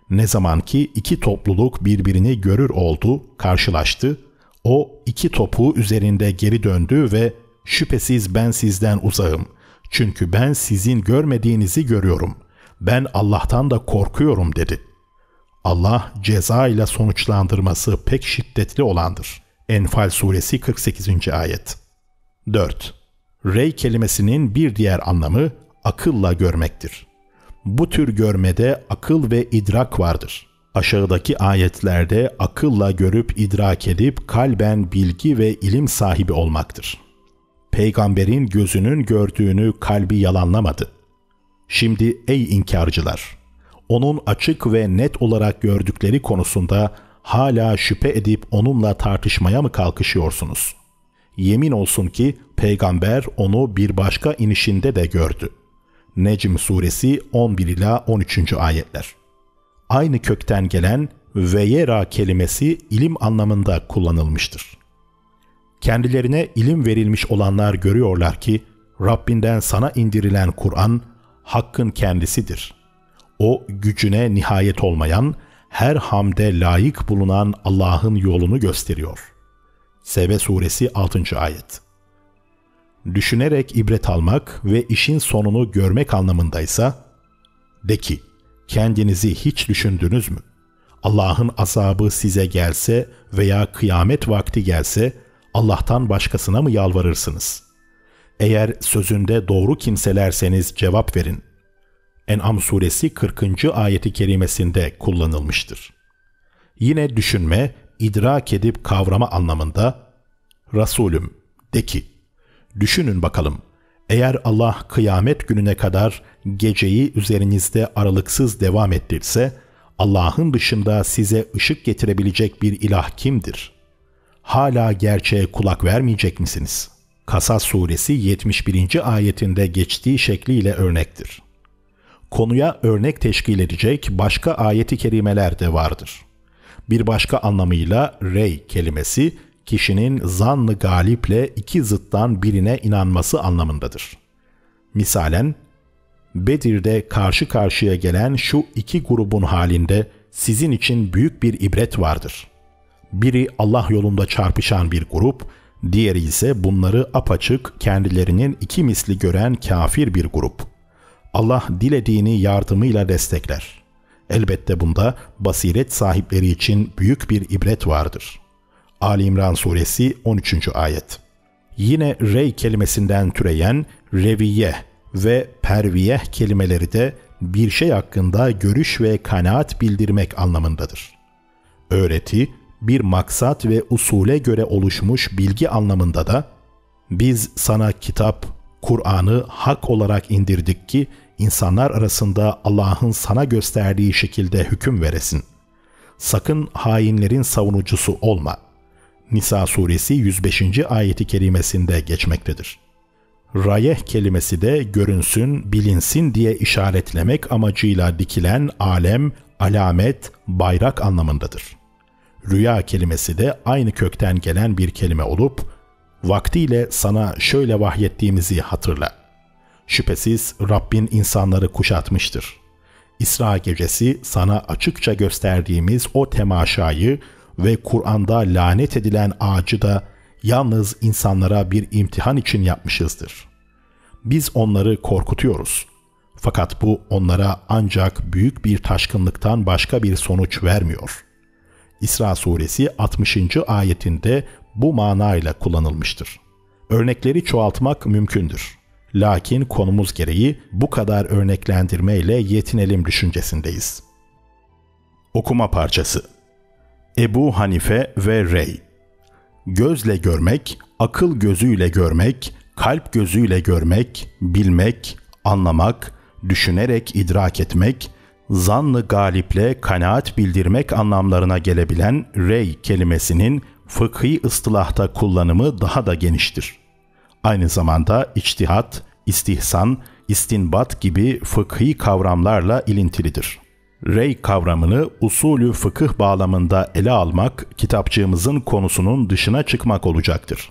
Ne zaman ki iki topluluk birbirini görür oldu, karşılaştı, o iki topu üzerinde geri döndü ve şüphesiz ben sizden uzağım. Çünkü ben sizin görmediğinizi görüyorum. Ben Allah'tan da korkuyorum dedi. Allah ceza ile sonuçlandırması pek şiddetli olandır. Enfal suresi 48. ayet. 4. Rey kelimesinin bir diğer anlamı akılla görmektir. Bu tür görmede akıl ve idrak vardır. Aşağıdaki ayetlerde akılla görüp idrak edip kalben bilgi ve ilim sahibi olmaktır. Peygamberin gözünün gördüğünü kalbi yalanlamadı. Şimdi ey inkarcılar! Onun açık ve net olarak gördükleri konusunda hala şüphe edip onunla tartışmaya mı kalkışıyorsunuz?'' Yemin olsun ki peygamber onu bir başka inişinde de gördü. Necm suresi 11 ila 13. ayetler. Aynı kökten gelen veyera kelimesi ilim anlamında kullanılmıştır. Kendilerine ilim verilmiş olanlar görüyorlar ki Rabbinden sana indirilen Kur'an hakkın kendisidir. O gücüne nihayet olmayan, her hamde layık bulunan Allah'ın yolunu gösteriyor.'' Sebe suresi 6. ayet. Düşünerek ibret almak ve işin sonunu görmek anlamındaysa, de ki, kendinizi hiç düşündünüz mü? Allah'ın azabı size gelse veya kıyamet vakti gelse, Allah'tan başkasına mı yalvarırsınız? Eğer sözünde doğru kimselerseniz cevap verin. En'am suresi 40. ayeti kerimesinde kullanılmıştır. Yine düşünme idrak edip kavrama anlamında Resulüm de ki düşünün bakalım eğer Allah kıyamet gününe kadar geceyi üzerinizde aralıksız devam ettirse Allah'ın dışında size ışık getirebilecek bir ilah kimdir? Hala gerçeğe kulak vermeyecek misiniz? Kasas suresi 71. ayetinde geçtiği şekliyle örnektir. Konuya örnek teşkil edecek başka ayeti kerimeler de vardır.'' Bir başka anlamıyla rey kelimesi kişinin zanlı galiple iki zıttan birine inanması anlamındadır. Misalen, Bedir'de karşı karşıya gelen şu iki grubun halinde sizin için büyük bir ibret vardır. Biri Allah yolunda çarpışan bir grup, diğeri ise bunları apaçık kendilerinin iki misli gören kafir bir grup. Allah dilediğini yardımıyla destekler.'' Elbette bunda basiret sahipleri için büyük bir ibret vardır. Ali İmran suresi 13. ayet. Yine rey kelimesinden türeyen reviye ve perviye kelimeleri de bir şey hakkında görüş ve kanaat bildirmek anlamındadır. Öğreti, bir maksat ve usule göre oluşmuş bilgi anlamında da biz sana kitap, Kur'an'ı hak olarak indirdik ki insanlar arasında Allah'ın sana gösterdiği şekilde hüküm veresin. Sakın hainlerin savunucusu olma. Nisa suresi 105. ayeti kerimesinde geçmektedir. Rayeh kelimesi de görünsün, bilinsin diye işaretlemek amacıyla dikilen alem, alamet, bayrak anlamındadır. Rüya kelimesi de aynı kökten gelen bir kelime olup, vaktiyle sana şöyle vahyettiğimizi hatırla.'' Şüphesiz Rabbin insanları kuşatmıştır. İsra gecesi sana açıkça gösterdiğimiz o temaşayı ve Kur'an'da lanet edilen ağacı da yalnız insanlara bir imtihan için yapmışızdır. Biz onları korkutuyoruz. Fakat bu onlara ancak büyük bir taşkınlıktan başka bir sonuç vermiyor. İsra suresi 60. ayetinde bu manayla kullanılmıştır. Örnekleri çoğaltmak mümkündür. Lakin konumuz gereği bu kadar örneklendirme yetinelim düşüncesindeyiz. Okuma parçası Ebu Hanife ve Rey Gözle görmek, akıl gözüyle görmek, kalp gözüyle görmek, bilmek, anlamak, düşünerek idrak etmek, zanlı galiple kanaat bildirmek anlamlarına gelebilen rey kelimesinin fıkhi ıstılahta kullanımı daha da geniştir. Aynı zamanda içtihat, istihsan, istinbat gibi fıkhi kavramlarla ilintilidir. Rey kavramını usulü fıkıh bağlamında ele almak kitapçığımızın konusunun dışına çıkmak olacaktır.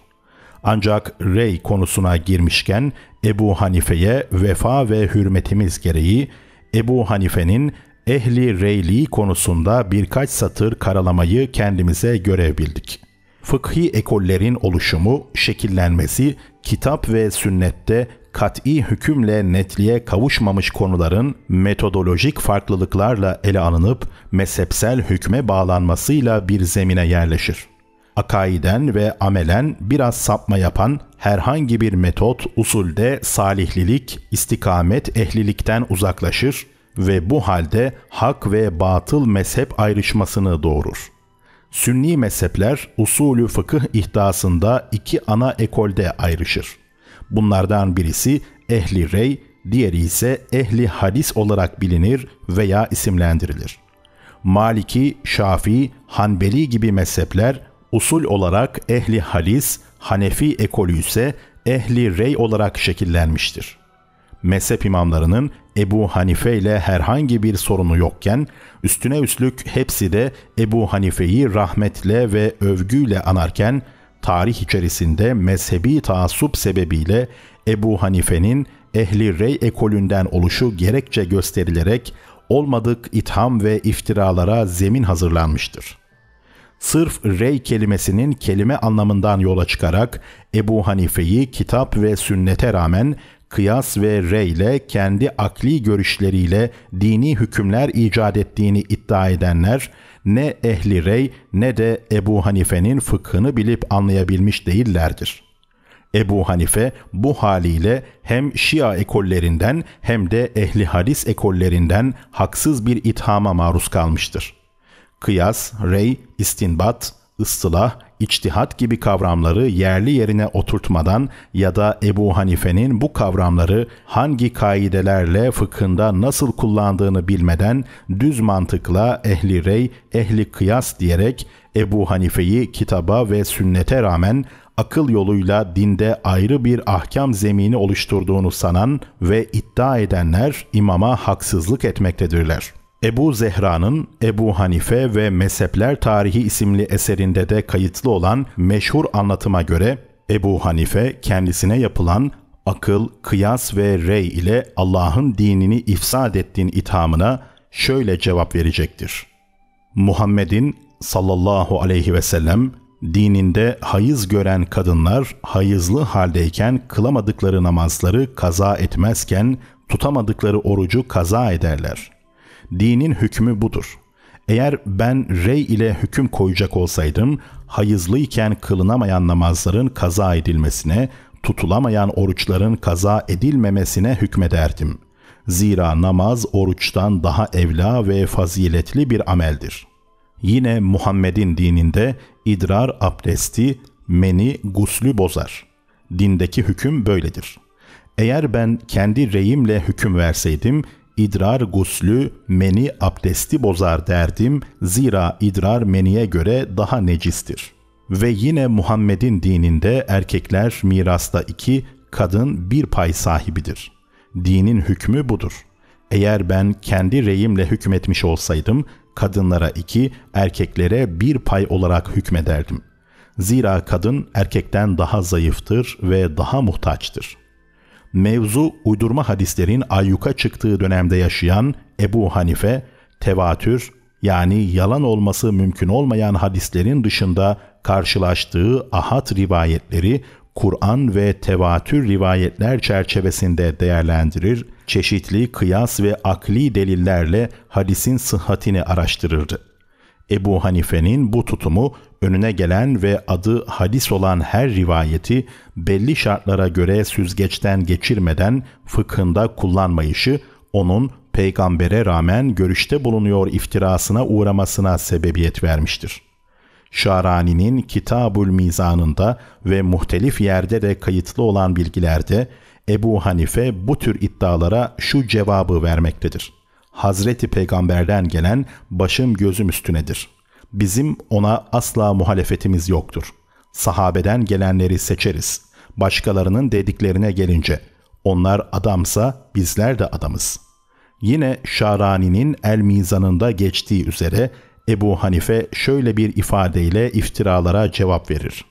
Ancak rey konusuna girmişken Ebu Hanife'ye vefa ve hürmetimiz gereği Ebu Hanife'nin ehli reyli konusunda birkaç satır karalamayı kendimize görev bildik. Fıkhi ekollerin oluşumu, şekillenmesi kitap ve sünnette kat'i hükümle netliğe kavuşmamış konuların metodolojik farklılıklarla ele alınıp mezhepsel hükme bağlanmasıyla bir zemine yerleşir. Akaiden ve amelen biraz sapma yapan herhangi bir metot usulde salihlilik, istikamet, ehlilikten uzaklaşır ve bu halde hak ve batıl mezhep ayrışmasını doğurur. Sünni mezhepler usulü fıkıh ihdasında iki ana ekolde ayrışır. Bunlardan birisi ehli rey, diğeri ise ehli hadis olarak bilinir veya isimlendirilir. Maliki, Şafii, Hanbeli gibi mezhepler usul olarak ehli hadis, Hanefi ekolü ise ehli rey olarak şekillenmiştir mezhep imamlarının Ebu Hanife ile herhangi bir sorunu yokken, üstüne üstlük hepsi de Ebu Hanife'yi rahmetle ve övgüyle anarken, tarih içerisinde mezhebi taassup sebebiyle Ebu Hanife'nin ehli rey ekolünden oluşu gerekçe gösterilerek olmadık itham ve iftiralara zemin hazırlanmıştır. Sırf rey kelimesinin kelime anlamından yola çıkarak Ebu Hanife'yi kitap ve sünnete rağmen kıyas ve rey ile kendi akli görüşleriyle dini hükümler icat ettiğini iddia edenler, ne ehli rey ne de Ebu Hanife'nin fıkhını bilip anlayabilmiş değillerdir. Ebu Hanife bu haliyle hem Şia ekollerinden hem de ehli hadis ekollerinden haksız bir ithama maruz kalmıştır. Kıyas, rey, istinbat, ıstılah, içtihat gibi kavramları yerli yerine oturtmadan ya da Ebu Hanife'nin bu kavramları hangi kaidelerle fıkhında nasıl kullandığını bilmeden düz mantıkla ehli rey, ehli kıyas diyerek Ebu Hanife'yi kitaba ve sünnete rağmen akıl yoluyla dinde ayrı bir ahkam zemini oluşturduğunu sanan ve iddia edenler imama haksızlık etmektedirler.'' Ebu Zehra'nın Ebu Hanife ve Mezhepler Tarihi isimli eserinde de kayıtlı olan meşhur anlatıma göre Ebu Hanife kendisine yapılan akıl, kıyas ve rey ile Allah'ın dinini ifsad ettiğin ithamına şöyle cevap verecektir. Muhammed'in sallallahu aleyhi ve sellem dininde hayız gören kadınlar hayızlı haldeyken kılamadıkları namazları kaza etmezken tutamadıkları orucu kaza ederler.'' Dinin hükmü budur. Eğer ben rey ile hüküm koyacak olsaydım, hayızlıyken kılınamayan namazların kaza edilmesine, tutulamayan oruçların kaza edilmemesine hükmederdim. Zira namaz oruçtan daha evla ve faziletli bir ameldir. Yine Muhammed'in dininde idrar abdesti, meni, guslü bozar. Dindeki hüküm böyledir. Eğer ben kendi reyimle hüküm verseydim, idrar guslü meni abdesti bozar derdim zira idrar meniye göre daha necistir. Ve yine Muhammed'in dininde erkekler mirasta iki, kadın bir pay sahibidir. Dinin hükmü budur. Eğer ben kendi reyimle hükmetmiş olsaydım, kadınlara iki, erkeklere bir pay olarak hükmederdim. Zira kadın erkekten daha zayıftır ve daha muhtaçtır.'' mevzu uydurma hadislerin ayyuka çıktığı dönemde yaşayan Ebu Hanife, tevatür yani yalan olması mümkün olmayan hadislerin dışında karşılaştığı ahat rivayetleri Kur'an ve tevatür rivayetler çerçevesinde değerlendirir, çeşitli kıyas ve akli delillerle hadisin sıhhatini araştırırdı. Ebu Hanife'nin bu tutumu önüne gelen ve adı hadis olan her rivayeti belli şartlara göre süzgeçten geçirmeden fıkhında kullanmayışı onun peygambere rağmen görüşte bulunuyor iftirasına uğramasına sebebiyet vermiştir. Şarani'nin Kitabul Mizan'ında ve muhtelif yerde de kayıtlı olan bilgilerde Ebu Hanife bu tür iddialara şu cevabı vermektedir. Hazreti Peygamber'den gelen başım gözüm üstünedir. Bizim ona asla muhalefetimiz yoktur. Sahabeden gelenleri seçeriz. Başkalarının dediklerine gelince onlar adamsa bizler de adamız. Yine Şarani'nin El Mizan'ında geçtiği üzere Ebu Hanife şöyle bir ifadeyle iftiralara cevap verir.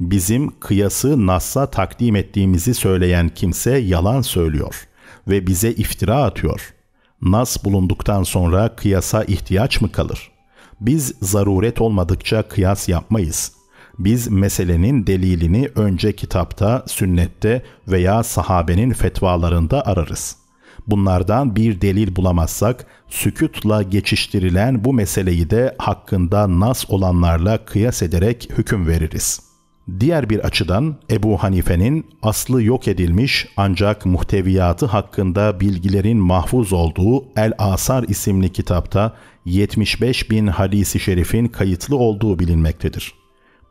Bizim kıyası Nas'a takdim ettiğimizi söyleyen kimse yalan söylüyor ve bize iftira atıyor.'' Nas bulunduktan sonra kıyasa ihtiyaç mı kalır? Biz zaruret olmadıkça kıyas yapmayız. Biz meselenin delilini önce kitapta, sünnette veya sahabenin fetvalarında ararız. Bunlardan bir delil bulamazsak, sükutla geçiştirilen bu meseleyi de hakkında nas olanlarla kıyas ederek hüküm veririz.'' Diğer bir açıdan Ebu Hanife'nin aslı yok edilmiş ancak muhteviyatı hakkında bilgilerin mahfuz olduğu El Asar isimli kitapta 75 bin hadisi şerifin kayıtlı olduğu bilinmektedir.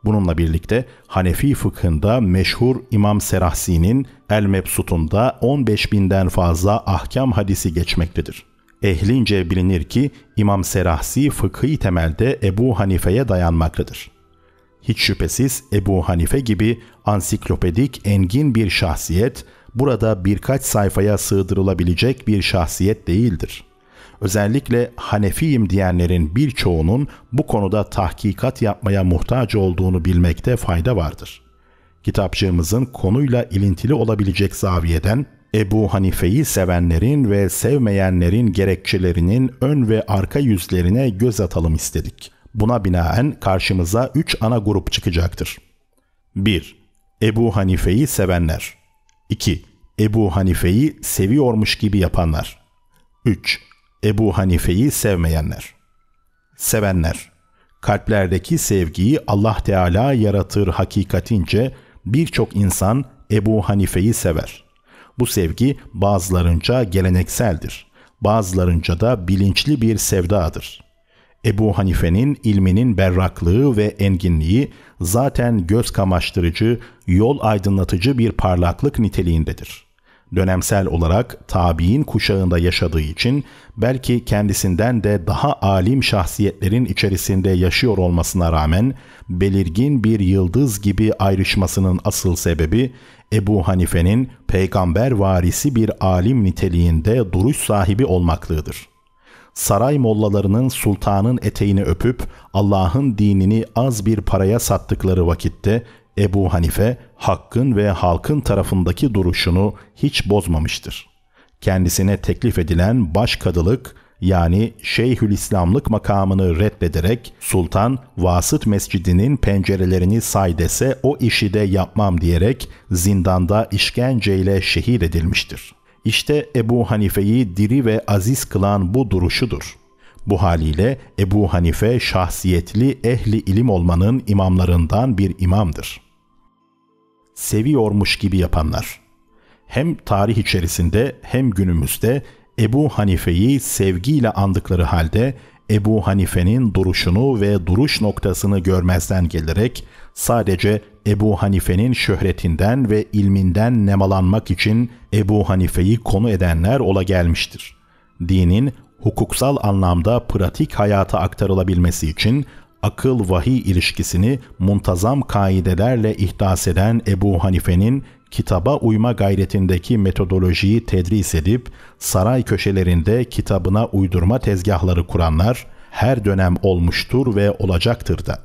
Bununla birlikte Hanefi fıkhında meşhur İmam Serahsi'nin El Mebsut'unda 15 binden fazla ahkam hadisi geçmektedir. Ehlince bilinir ki İmam Serahsi fıkhi temelde Ebu Hanife'ye dayanmaktadır. Hiç şüphesiz Ebu Hanife gibi ansiklopedik engin bir şahsiyet burada birkaç sayfaya sığdırılabilecek bir şahsiyet değildir. Özellikle Hanefiyim diyenlerin birçoğunun bu konuda tahkikat yapmaya muhtaç olduğunu bilmekte fayda vardır. Kitapçığımızın konuyla ilintili olabilecek zaviyeden Ebu Hanife'yi sevenlerin ve sevmeyenlerin gerekçelerinin ön ve arka yüzlerine göz atalım istedik.'' Buna binaen karşımıza 3 ana grup çıkacaktır. 1. Ebu Hanife'yi sevenler. 2. Ebu Hanife'yi seviyormuş gibi yapanlar. 3. Ebu Hanife'yi sevmeyenler. Sevenler. Kalplerdeki sevgiyi Allah Teala yaratır hakikatince birçok insan Ebu Hanife'yi sever. Bu sevgi bazılarınca gelenekseldir. Bazılarınca da bilinçli bir sevdadır. Ebu Hanife'nin ilminin berraklığı ve enginliği zaten göz kamaştırıcı, yol aydınlatıcı bir parlaklık niteliğindedir. Dönemsel olarak tabi'in kuşağında yaşadığı için belki kendisinden de daha alim şahsiyetlerin içerisinde yaşıyor olmasına rağmen belirgin bir yıldız gibi ayrışmasının asıl sebebi Ebu Hanife'nin peygamber varisi bir alim niteliğinde duruş sahibi olmaklığıdır saray mollalarının sultanın eteğini öpüp Allah'ın dinini az bir paraya sattıkları vakitte Ebu Hanife hakkın ve halkın tarafındaki duruşunu hiç bozmamıştır. Kendisine teklif edilen başkadılık yani Şeyhülislamlık makamını reddederek Sultan Vasıt Mescidi'nin pencerelerini say dese o işi de yapmam diyerek zindanda işkenceyle şehit edilmiştir.'' İşte Ebu Hanife'yi diri ve aziz kılan bu duruşudur. Bu haliyle Ebu Hanife şahsiyetli ehli ilim olmanın imamlarından bir imamdır. Seviyormuş gibi yapanlar Hem tarih içerisinde hem günümüzde Ebu Hanife'yi sevgiyle andıkları halde Ebu Hanife'nin duruşunu ve duruş noktasını görmezden gelerek sadece Ebu Hanife'nin şöhretinden ve ilminden nemalanmak için Ebu Hanife'yi konu edenler ola gelmiştir. Dinin hukuksal anlamda pratik hayata aktarılabilmesi için akıl vahiy ilişkisini muntazam kaidelerle ihdas eden Ebu Hanife'nin kitaba uyma gayretindeki metodolojiyi tedris edip saray köşelerinde kitabına uydurma tezgahları kuranlar her dönem olmuştur ve olacaktır da.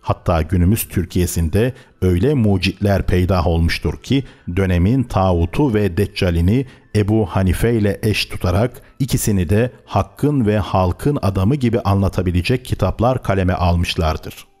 Hatta günümüz Türkiye'sinde öyle mucitler peydah olmuştur ki dönemin tağutu ve deccalini Ebu Hanife ile eş tutarak ikisini de hakkın ve halkın adamı gibi anlatabilecek kitaplar kaleme almışlardır.''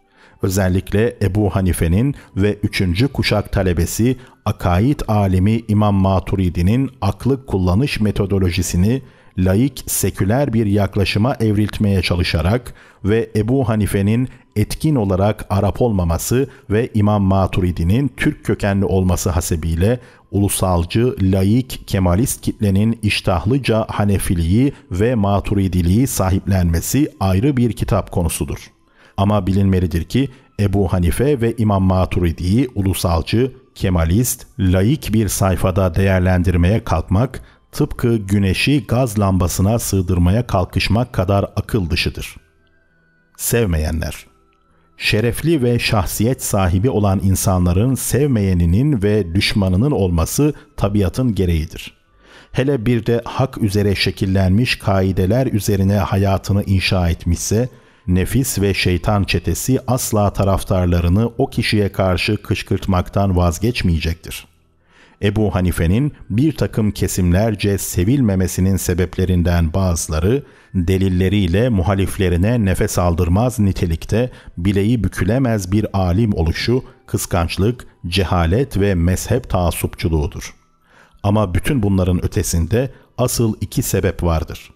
Özellikle Ebu Hanife'nin ve üçüncü kuşak talebesi akaid alimi İmam Maturidi'nin aklı kullanış metodolojisini laik seküler bir yaklaşıma evriltmeye çalışarak ve Ebu Hanife'nin etkin olarak Arap olmaması ve İmam Maturidi'nin Türk kökenli olması hasebiyle ulusalcı, laik, kemalist kitlenin iştahlıca Hanefiliği ve Maturidiliği sahiplenmesi ayrı bir kitap konusudur. Ama bilinmelidir ki Ebu Hanife ve İmam Maturidi'yi ulusalcı, kemalist, laik bir sayfada değerlendirmeye kalkmak, tıpkı güneşi gaz lambasına sığdırmaya kalkışmak kadar akıl dışıdır. Sevmeyenler Şerefli ve şahsiyet sahibi olan insanların sevmeyeninin ve düşmanının olması tabiatın gereğidir. Hele bir de hak üzere şekillenmiş kaideler üzerine hayatını inşa etmişse, Nefis ve şeytan çetesi asla taraftarlarını o kişiye karşı kışkırtmaktan vazgeçmeyecektir. Ebu Hanife'nin bir takım kesimlerce sevilmemesinin sebeplerinden bazıları, delilleriyle muhaliflerine nefes aldırmaz nitelikte bileği bükülemez bir alim oluşu, kıskançlık, cehalet ve mezhep taassupçuluğudur. Ama bütün bunların ötesinde asıl iki sebep vardır.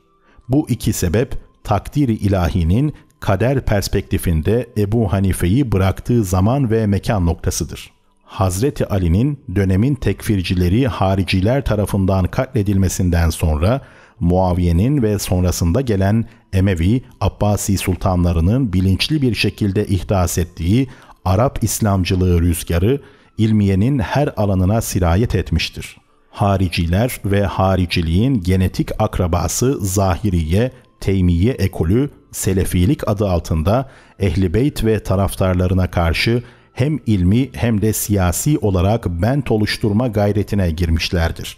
Bu iki sebep takdiri ilahinin kader perspektifinde Ebu Hanife'yi bıraktığı zaman ve mekan noktasıdır. Hazreti Ali'nin dönemin tekfircileri hariciler tarafından katledilmesinden sonra Muaviye'nin ve sonrasında gelen Emevi, Abbasi sultanlarının bilinçli bir şekilde ihdas ettiği Arap İslamcılığı rüzgarı ilmiyenin her alanına sirayet etmiştir. Hariciler ve hariciliğin genetik akrabası Zahiriye Teymiye ekolü Selefilik adı altında Ehli Beyt ve taraftarlarına karşı hem ilmi hem de siyasi olarak bent oluşturma gayretine girmişlerdir.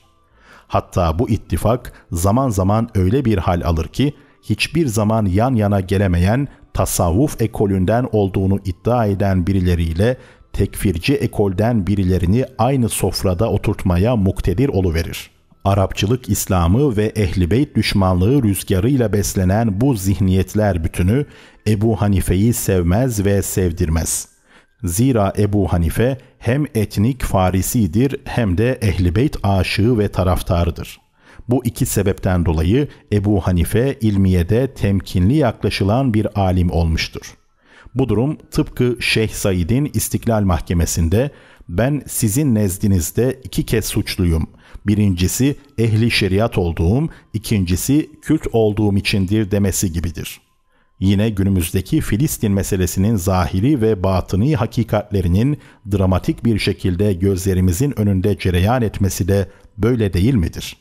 Hatta bu ittifak zaman zaman öyle bir hal alır ki hiçbir zaman yan yana gelemeyen tasavvuf ekolünden olduğunu iddia eden birileriyle tekfirci ekolden birilerini aynı sofrada oturtmaya muktedir oluverir.'' Arapçılık İslamı ve ehlibeyt düşmanlığı rüzgarıyla beslenen bu zihniyetler bütünü Ebu Hanife'yi sevmez ve sevdirmez. Zira Ebu Hanife hem etnik Farisidir hem de ehlibeyt aşığı ve taraftarıdır. Bu iki sebepten dolayı Ebu Hanife ilmiyede temkinli yaklaşılan bir alim olmuştur. Bu durum tıpkı Şeyh Said'in İstiklal Mahkemesi'nde ben sizin nezdinizde iki kez suçluyum.'' Birincisi ehli şeriat olduğum, ikincisi Kürt olduğum içindir demesi gibidir. Yine günümüzdeki Filistin meselesinin zahiri ve batını hakikatlerinin dramatik bir şekilde gözlerimizin önünde cereyan etmesi de böyle değil midir?''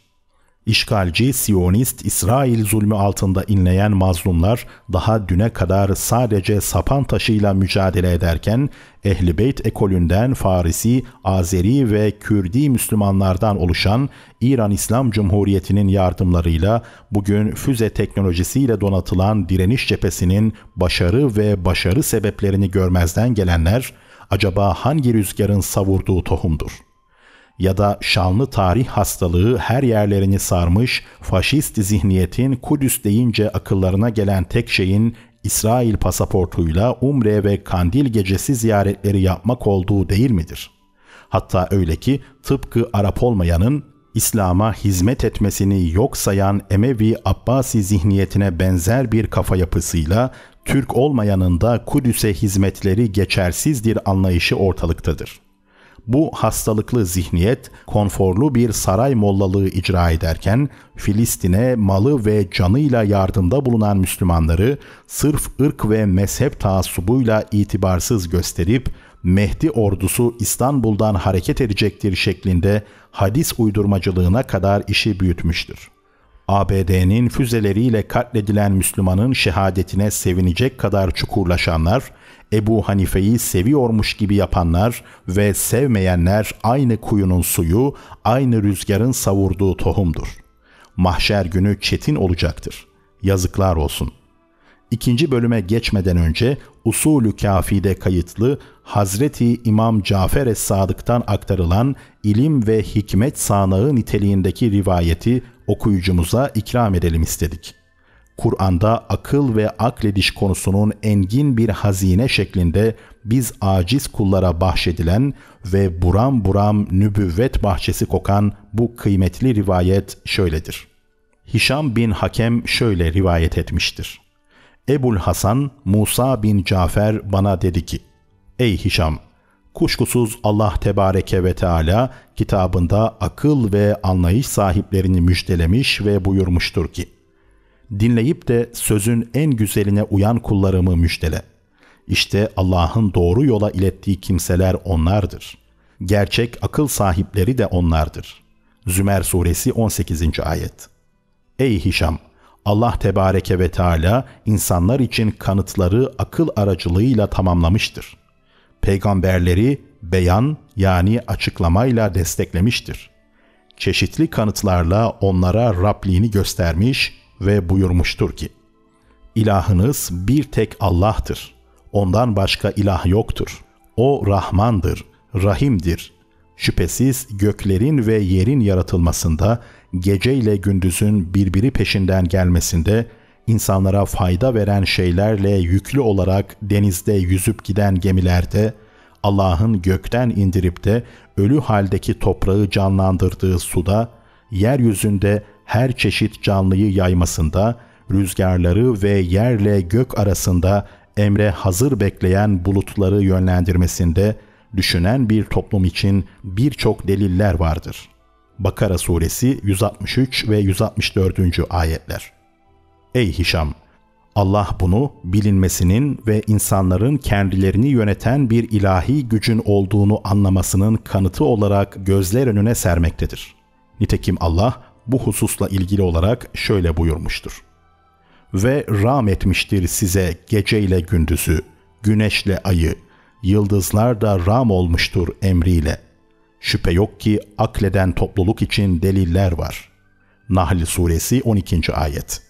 İşgalci, Siyonist, İsrail zulmü altında inleyen mazlumlar daha düne kadar sadece sapan taşıyla mücadele ederken Ehli Beyt ekolünden Farisi, Azeri ve Kürdi Müslümanlardan oluşan İran İslam Cumhuriyeti'nin yardımlarıyla bugün füze teknolojisiyle donatılan direniş cephesinin başarı ve başarı sebeplerini görmezden gelenler acaba hangi rüzgarın savurduğu tohumdur?'' ya da şanlı tarih hastalığı her yerlerini sarmış faşist zihniyetin Kudüs deyince akıllarına gelen tek şeyin İsrail pasaportuyla Umre ve Kandil gecesi ziyaretleri yapmak olduğu değil midir? Hatta öyle ki tıpkı Arap olmayanın İslam'a hizmet etmesini yok sayan Emevi Abbasi zihniyetine benzer bir kafa yapısıyla Türk olmayanın da Kudüs'e hizmetleri geçersizdir anlayışı ortalıktadır. Bu hastalıklı zihniyet konforlu bir saray mollalığı icra ederken Filistin'e malı ve canıyla yardımda bulunan Müslümanları sırf ırk ve mezhep taassubuyla itibarsız gösterip Mehdi ordusu İstanbul'dan hareket edecektir şeklinde hadis uydurmacılığına kadar işi büyütmüştür. ABD'nin füzeleriyle katledilen Müslümanın şehadetine sevinecek kadar çukurlaşanlar, Ebu Hanife'yi seviyormuş gibi yapanlar ve sevmeyenler aynı kuyunun suyu, aynı rüzgarın savurduğu tohumdur. Mahşer günü çetin olacaktır. Yazıklar olsun. İkinci bölüme geçmeden önce usulü kafide kayıtlı Hazreti İmam Cafer Es-Sadık'tan aktarılan ilim ve hikmet sağnağı niteliğindeki rivayeti okuyucumuza ikram edelim istedik. Kur'an'da akıl ve aklediş konusunun engin bir hazine şeklinde biz aciz kullara bahşedilen ve buram buram nübüvvet bahçesi kokan bu kıymetli rivayet şöyledir. Hişam bin Hakem şöyle rivayet etmiştir. Ebul Hasan Musa bin Cafer bana dedi ki, Ey Hişam! Kuşkusuz Allah Tebareke ve Teala kitabında akıl ve anlayış sahiplerini müjdelemiş ve buyurmuştur ki, dinleyip de sözün en güzeline uyan kullarımı müjdele. İşte Allah'ın doğru yola ilettiği kimseler onlardır. Gerçek akıl sahipleri de onlardır. Zümer suresi 18. ayet. Ey Hişam! Allah Tebareke ve Teala insanlar için kanıtları akıl aracılığıyla tamamlamıştır. Peygamberleri beyan yani açıklamayla desteklemiştir. Çeşitli kanıtlarla onlara Rabliğini göstermiş ve buyurmuştur ki, İlahınız bir tek Allah'tır. Ondan başka ilah yoktur. O Rahmandır, Rahim'dir. Şüphesiz göklerin ve yerin yaratılmasında, gece ile gündüzün birbiri peşinden gelmesinde, insanlara fayda veren şeylerle yüklü olarak denizde yüzüp giden gemilerde, Allah'ın gökten indirip de ölü haldeki toprağı canlandırdığı suda, yeryüzünde her çeşit canlıyı yaymasında, rüzgarları ve yerle gök arasında emre hazır bekleyen bulutları yönlendirmesinde düşünen bir toplum için birçok deliller vardır. Bakara suresi 163 ve 164. ayetler. Ey Hişam! Allah bunu bilinmesinin ve insanların kendilerini yöneten bir ilahi gücün olduğunu anlamasının kanıtı olarak gözler önüne sermektedir. Nitekim Allah bu hususla ilgili olarak şöyle buyurmuştur. Ve ram etmiştir size geceyle gündüzü, güneşle ayı, yıldızlar da ram olmuştur emriyle. Şüphe yok ki akleden topluluk için deliller var. Nahl Suresi 12. Ayet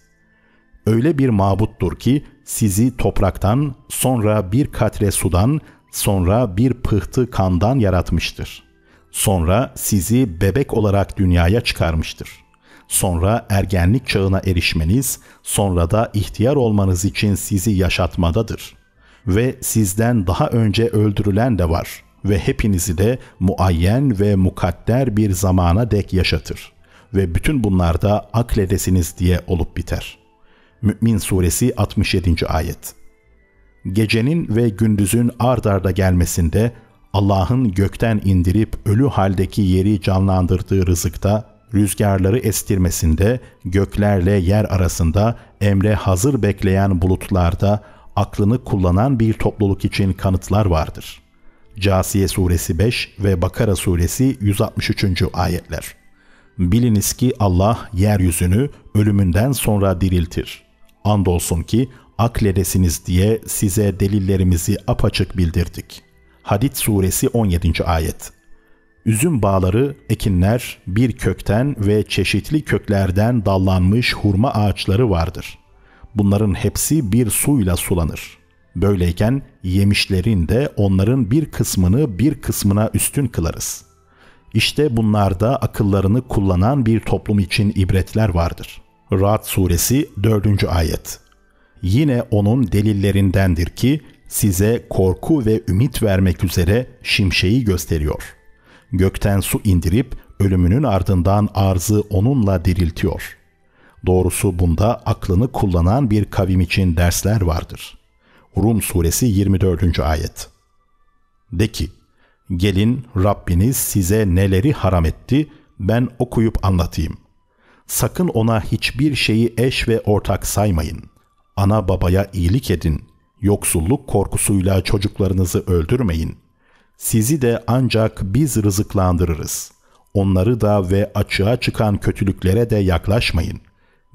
Öyle bir mabuttur ki sizi topraktan, sonra bir katre sudan, sonra bir pıhtı kandan yaratmıştır. Sonra sizi bebek olarak dünyaya çıkarmıştır.'' sonra ergenlik çağına erişmeniz, sonra da ihtiyar olmanız için sizi yaşatmadadır. Ve sizden daha önce öldürülen de var ve hepinizi de muayyen ve mukadder bir zamana dek yaşatır. Ve bütün bunlar da akledesiniz diye olup biter. Mü'min Suresi 67. Ayet Gecenin ve gündüzün ard arda gelmesinde Allah'ın gökten indirip ölü haldeki yeri canlandırdığı rızıkta rüzgarları estirmesinde, göklerle yer arasında emre hazır bekleyen bulutlarda aklını kullanan bir topluluk için kanıtlar vardır. Casiye suresi 5 ve Bakara suresi 163. ayetler. Biliniz ki Allah yeryüzünü ölümünden sonra diriltir. Andolsun ki akledesiniz diye size delillerimizi apaçık bildirdik. Hadid suresi 17. ayet. Üzüm bağları, ekinler bir kökten ve çeşitli köklerden dallanmış hurma ağaçları vardır. Bunların hepsi bir suyla sulanır. Böyleyken yemişlerin de onların bir kısmını bir kısmına üstün kılarız. İşte bunlarda akıllarını kullanan bir toplum için ibretler vardır. Rad suresi 4. ayet. Yine onun delillerindendir ki size korku ve ümit vermek üzere şimşeği gösteriyor.'' gökten su indirip ölümünün ardından arzı onunla diriltiyor. Doğrusu bunda aklını kullanan bir kavim için dersler vardır. Rum suresi 24. ayet. De ki, gelin Rabbiniz size neleri haram etti ben okuyup anlatayım. Sakın ona hiçbir şeyi eş ve ortak saymayın. Ana babaya iyilik edin. Yoksulluk korkusuyla çocuklarınızı öldürmeyin.'' Sizi de ancak biz rızıklandırırız. Onları da ve açığa çıkan kötülüklere de yaklaşmayın.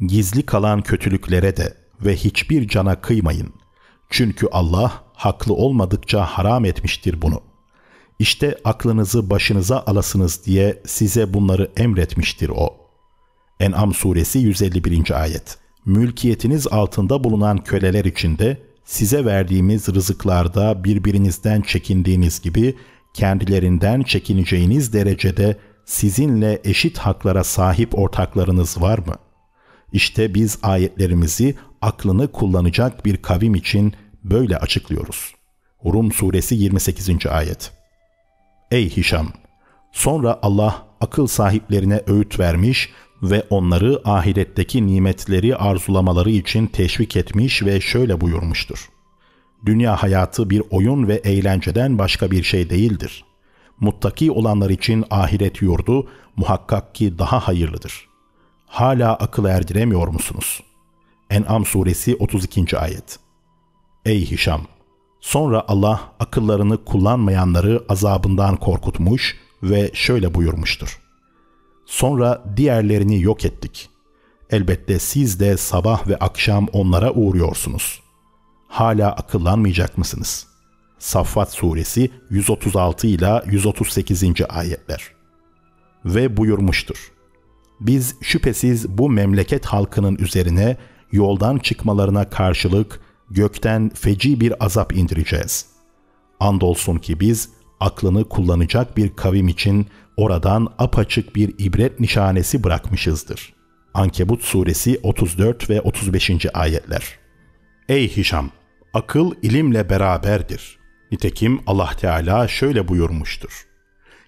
Gizli kalan kötülüklere de ve hiçbir cana kıymayın. Çünkü Allah haklı olmadıkça haram etmiştir bunu. İşte aklınızı başınıza alasınız diye size bunları emretmiştir o. En'am suresi 151. ayet. Mülkiyetiniz altında bulunan köleler için de size verdiğimiz rızıklarda birbirinizden çekindiğiniz gibi kendilerinden çekineceğiniz derecede sizinle eşit haklara sahip ortaklarınız var mı? İşte biz ayetlerimizi aklını kullanacak bir kavim için böyle açıklıyoruz. Rum suresi 28. ayet. Ey Hişam! Sonra Allah akıl sahiplerine öğüt vermiş ve onları ahiretteki nimetleri arzulamaları için teşvik etmiş ve şöyle buyurmuştur. Dünya hayatı bir oyun ve eğlenceden başka bir şey değildir. Muttaki olanlar için ahiret yurdu muhakkak ki daha hayırlıdır. Hala akıl erdiremiyor musunuz? En'am suresi 32. ayet Ey Hişam! Sonra Allah akıllarını kullanmayanları azabından korkutmuş ve şöyle buyurmuştur. Sonra diğerlerini yok ettik. Elbette siz de sabah ve akşam onlara uğruyorsunuz. Hala akıllanmayacak mısınız? Saffat suresi 136 ile 138. ayetler. Ve buyurmuştur. Biz şüphesiz bu memleket halkının üzerine yoldan çıkmalarına karşılık gökten feci bir azap indireceğiz. Andolsun ki biz aklını kullanacak bir kavim için oradan apaçık bir ibret nişanesi bırakmışızdır. Ankebut suresi 34 ve 35. ayetler. Ey Hişam! Akıl ilimle beraberdir. Nitekim Allah Teala şöyle buyurmuştur.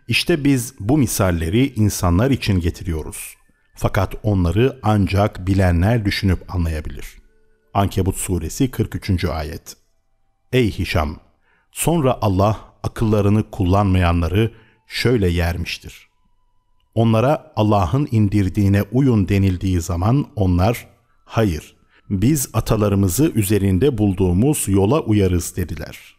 İşte biz bu misalleri insanlar için getiriyoruz. Fakat onları ancak bilenler düşünüp anlayabilir. Ankebut suresi 43. ayet. Ey Hişam! Sonra Allah akıllarını kullanmayanları şöyle yermiştir. Onlara Allah'ın indirdiğine uyun denildiği zaman onlar hayır biz atalarımızı üzerinde bulduğumuz yola uyarız dediler.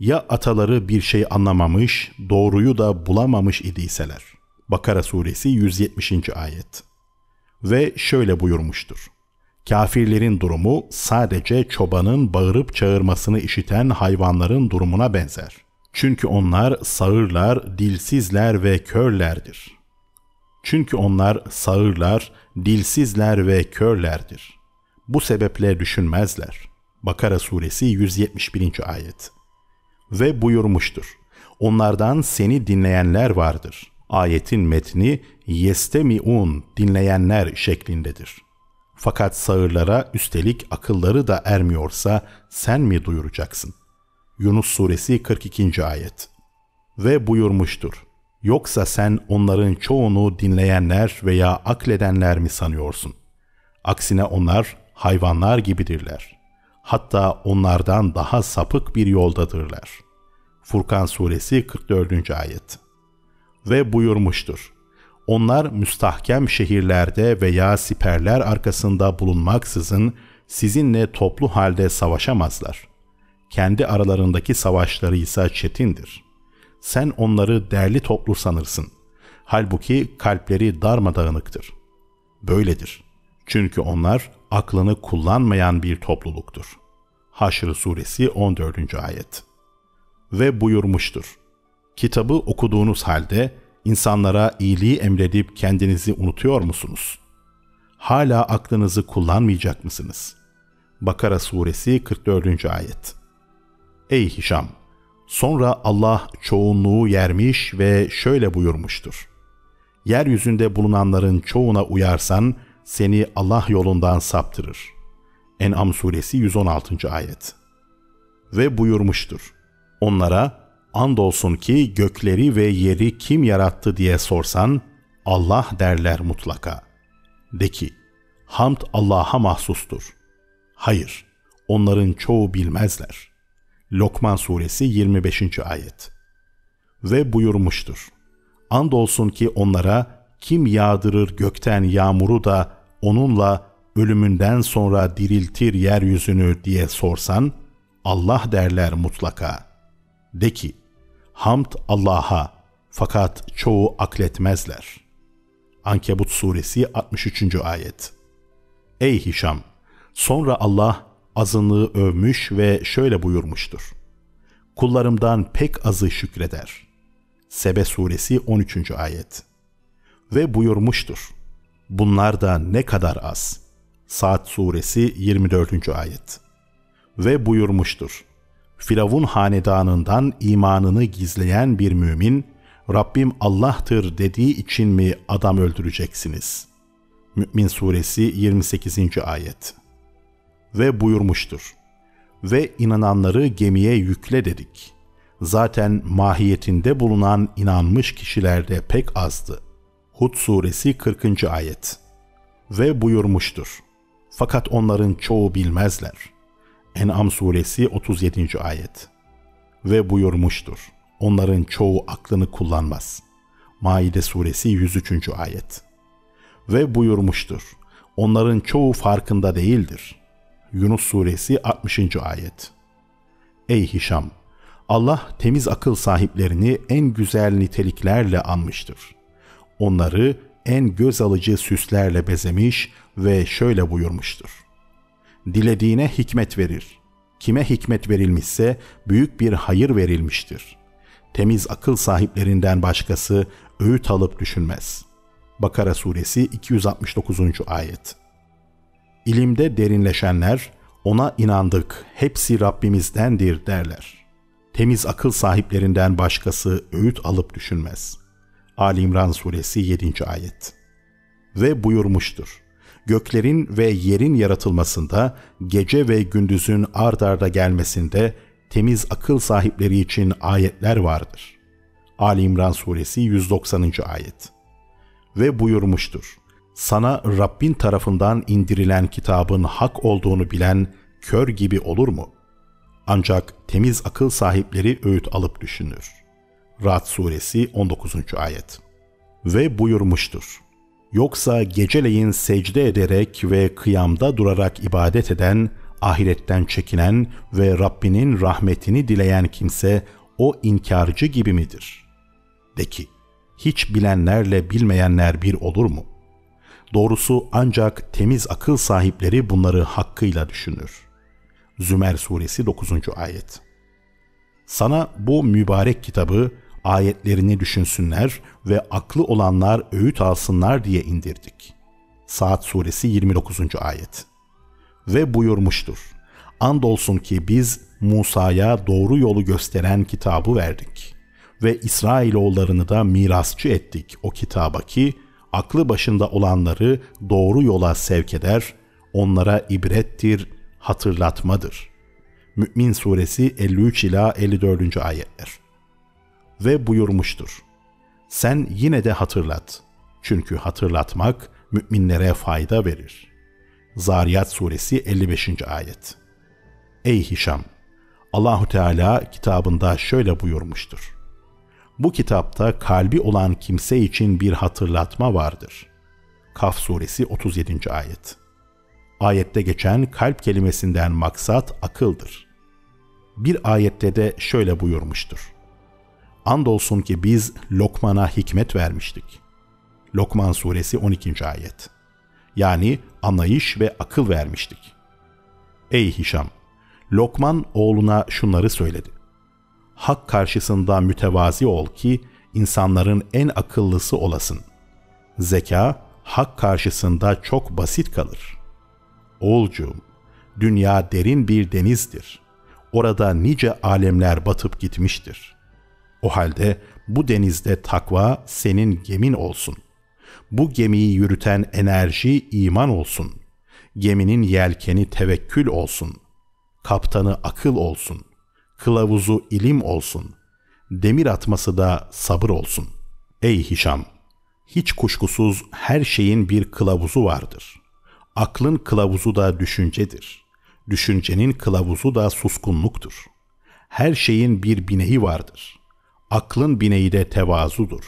Ya ataları bir şey anlamamış, doğruyu da bulamamış idiyseler. Bakara suresi 170. ayet. Ve şöyle buyurmuştur. Kafirlerin durumu sadece çobanın bağırıp çağırmasını işiten hayvanların durumuna benzer. Çünkü onlar sağırlar, dilsizler ve körlerdir. Çünkü onlar sağırlar, dilsizler ve körlerdir. Bu sebeple düşünmezler. Bakara suresi 171. ayet. Ve buyurmuştur. Onlardan seni dinleyenler vardır. Ayetin metni yestemiun dinleyenler şeklindedir. Fakat sağırlara üstelik akılları da ermiyorsa sen mi duyuracaksın? Yunus suresi 42. ayet. Ve buyurmuştur. Yoksa sen onların çoğunu dinleyenler veya akledenler mi sanıyorsun? Aksine onlar hayvanlar gibidirler. Hatta onlardan daha sapık bir yoldadırlar. Furkan suresi 44. ayet. Ve buyurmuştur. Onlar müstahkem şehirlerde veya siperler arkasında bulunmaksızın sizinle toplu halde savaşamazlar.'' Kendi aralarındaki savaşları ise çetindir. Sen onları derli toplu sanırsın. Halbuki kalpleri darmadağınıktır. Böyledir. Çünkü onlar aklını kullanmayan bir topluluktur. Haşr suresi 14. ayet. Ve buyurmuştur. Kitabı okuduğunuz halde insanlara iyiliği emredip kendinizi unutuyor musunuz? Hala aklınızı kullanmayacak mısınız? Bakara suresi 44. ayet. Ey Hişam! Sonra Allah çoğunluğu yermiş ve şöyle buyurmuştur. Yeryüzünde bulunanların çoğuna uyarsan seni Allah yolundan saptırır. En'am suresi 116. ayet. Ve buyurmuştur. Onlara andolsun ki gökleri ve yeri kim yarattı diye sorsan Allah derler mutlaka. De ki, hamd Allah'a mahsustur. Hayır, onların çoğu bilmezler.'' Lokman suresi 25. ayet. Ve buyurmuştur. Andolsun ki onlara kim yağdırır gökten yağmuru da onunla ölümünden sonra diriltir yeryüzünü diye sorsan, Allah derler mutlaka. De ki, hamd Allah'a fakat çoğu akletmezler. Ankebut suresi 63. ayet. Ey Hişam! Sonra Allah azınlığı övmüş ve şöyle buyurmuştur. Kullarımdan pek azı şükreder. Sebe suresi 13. ayet. Ve buyurmuştur. Bunlar da ne kadar az. Saat suresi 24. ayet. Ve buyurmuştur. Firavun hanedanından imanını gizleyen bir mümin, Rabbim Allah'tır dediği için mi adam öldüreceksiniz? Mü'min suresi 28. ayet ve buyurmuştur. Ve inananları gemiye yükle dedik. Zaten mahiyetinde bulunan inanmış kişiler de pek azdı. Hud suresi 40. ayet. Ve buyurmuştur. Fakat onların çoğu bilmezler. En'am suresi 37. ayet. Ve buyurmuştur. Onların çoğu aklını kullanmaz. Maide suresi 103. ayet. Ve buyurmuştur. Onların çoğu farkında değildir.'' Yunus suresi 60. ayet. Ey Hişam! Allah temiz akıl sahiplerini en güzel niteliklerle anmıştır. Onları en göz alıcı süslerle bezemiş ve şöyle buyurmuştur. Dilediğine hikmet verir. Kime hikmet verilmişse büyük bir hayır verilmiştir. Temiz akıl sahiplerinden başkası öğüt alıp düşünmez. Bakara suresi 269. ayet. İlimde derinleşenler ona inandık, hepsi Rabbimizdendir derler. Temiz akıl sahiplerinden başkası öğüt alıp düşünmez. Ali İmran Suresi 7. Ayet Ve buyurmuştur göklerin ve yerin yaratılmasında, gece ve gündüzün ard arda gelmesinde temiz akıl sahipleri için ayetler vardır. Ali İmran Suresi 190. Ayet Ve buyurmuştur sana Rabbin tarafından indirilen kitabın hak olduğunu bilen kör gibi olur mu? Ancak temiz akıl sahipleri öğüt alıp düşünür. Rad suresi 19. ayet. Ve buyurmuştur. Yoksa geceleyin secde ederek ve kıyamda durarak ibadet eden, ahiretten çekinen ve Rabbinin rahmetini dileyen kimse o inkarcı gibi midir? De ki, hiç bilenlerle bilmeyenler bir olur mu?'' Doğrusu ancak temiz akıl sahipleri bunları hakkıyla düşünür. Zümer suresi 9. ayet. Sana bu mübarek kitabı ayetlerini düşünsünler ve aklı olanlar öğüt alsınlar diye indirdik. Saat suresi 29. ayet. Ve buyurmuştur. Andolsun ki biz Musa'ya doğru yolu gösteren kitabı verdik ve İsrailoğullarını da mirasçı ettik o kitaba ki aklı başında olanları doğru yola sevk eder, onlara ibrettir, hatırlatmadır. Mü'min suresi 53 ila 54. ayetler. Ve buyurmuştur. Sen yine de hatırlat. Çünkü hatırlatmak müminlere fayda verir. Zariyat suresi 55. ayet. Ey Hişam! Allahu Teala kitabında şöyle buyurmuştur. Bu kitapta kalbi olan kimse için bir hatırlatma vardır. Kaf suresi 37. ayet. Ayette geçen kalp kelimesinden maksat akıldır. Bir ayette de şöyle buyurmuştur. Andolsun ki biz Lokman'a hikmet vermiştik. Lokman suresi 12. ayet. Yani anlayış ve akıl vermiştik. Ey Hişam! Lokman oğluna şunları söyledi hak karşısında mütevazi ol ki insanların en akıllısı olasın. Zeka hak karşısında çok basit kalır. Oğulcuğum, dünya derin bir denizdir. Orada nice alemler batıp gitmiştir. O halde bu denizde takva senin gemin olsun. Bu gemiyi yürüten enerji iman olsun. Geminin yelkeni tevekkül olsun. Kaptanı akıl olsun.'' kılavuzu ilim olsun, demir atması da sabır olsun. Ey Hişam! Hiç kuşkusuz her şeyin bir kılavuzu vardır. Aklın kılavuzu da düşüncedir. Düşüncenin kılavuzu da suskunluktur. Her şeyin bir bineği vardır. Aklın bineği de tevazudur.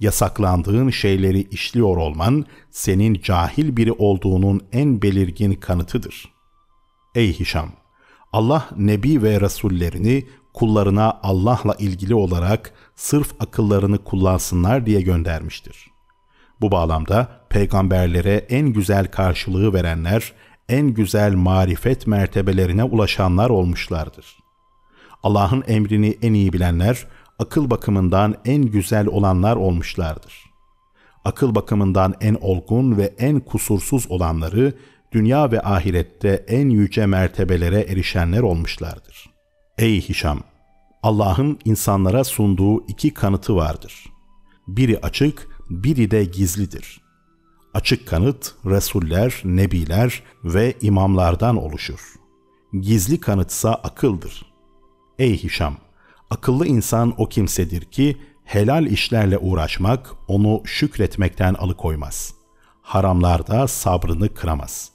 Yasaklandığın şeyleri işliyor olman senin cahil biri olduğunun en belirgin kanıtıdır. Ey Hişam! Allah nebi ve rasullerini kullarına Allah'la ilgili olarak sırf akıllarını kullansınlar diye göndermiştir. Bu bağlamda peygamberlere en güzel karşılığı verenler, en güzel marifet mertebelerine ulaşanlar olmuşlardır. Allah'ın emrini en iyi bilenler, akıl bakımından en güzel olanlar olmuşlardır. Akıl bakımından en olgun ve en kusursuz olanları, dünya ve ahirette en yüce mertebelere erişenler olmuşlardır. Ey Hişam! Allah'ın insanlara sunduğu iki kanıtı vardır. Biri açık, biri de gizlidir. Açık kanıt, Resuller, Nebiler ve imamlardan oluşur. Gizli kanıtsa akıldır. Ey Hişam! Akıllı insan o kimsedir ki, helal işlerle uğraşmak onu şükretmekten alıkoymaz. Haramlarda sabrını kıramaz.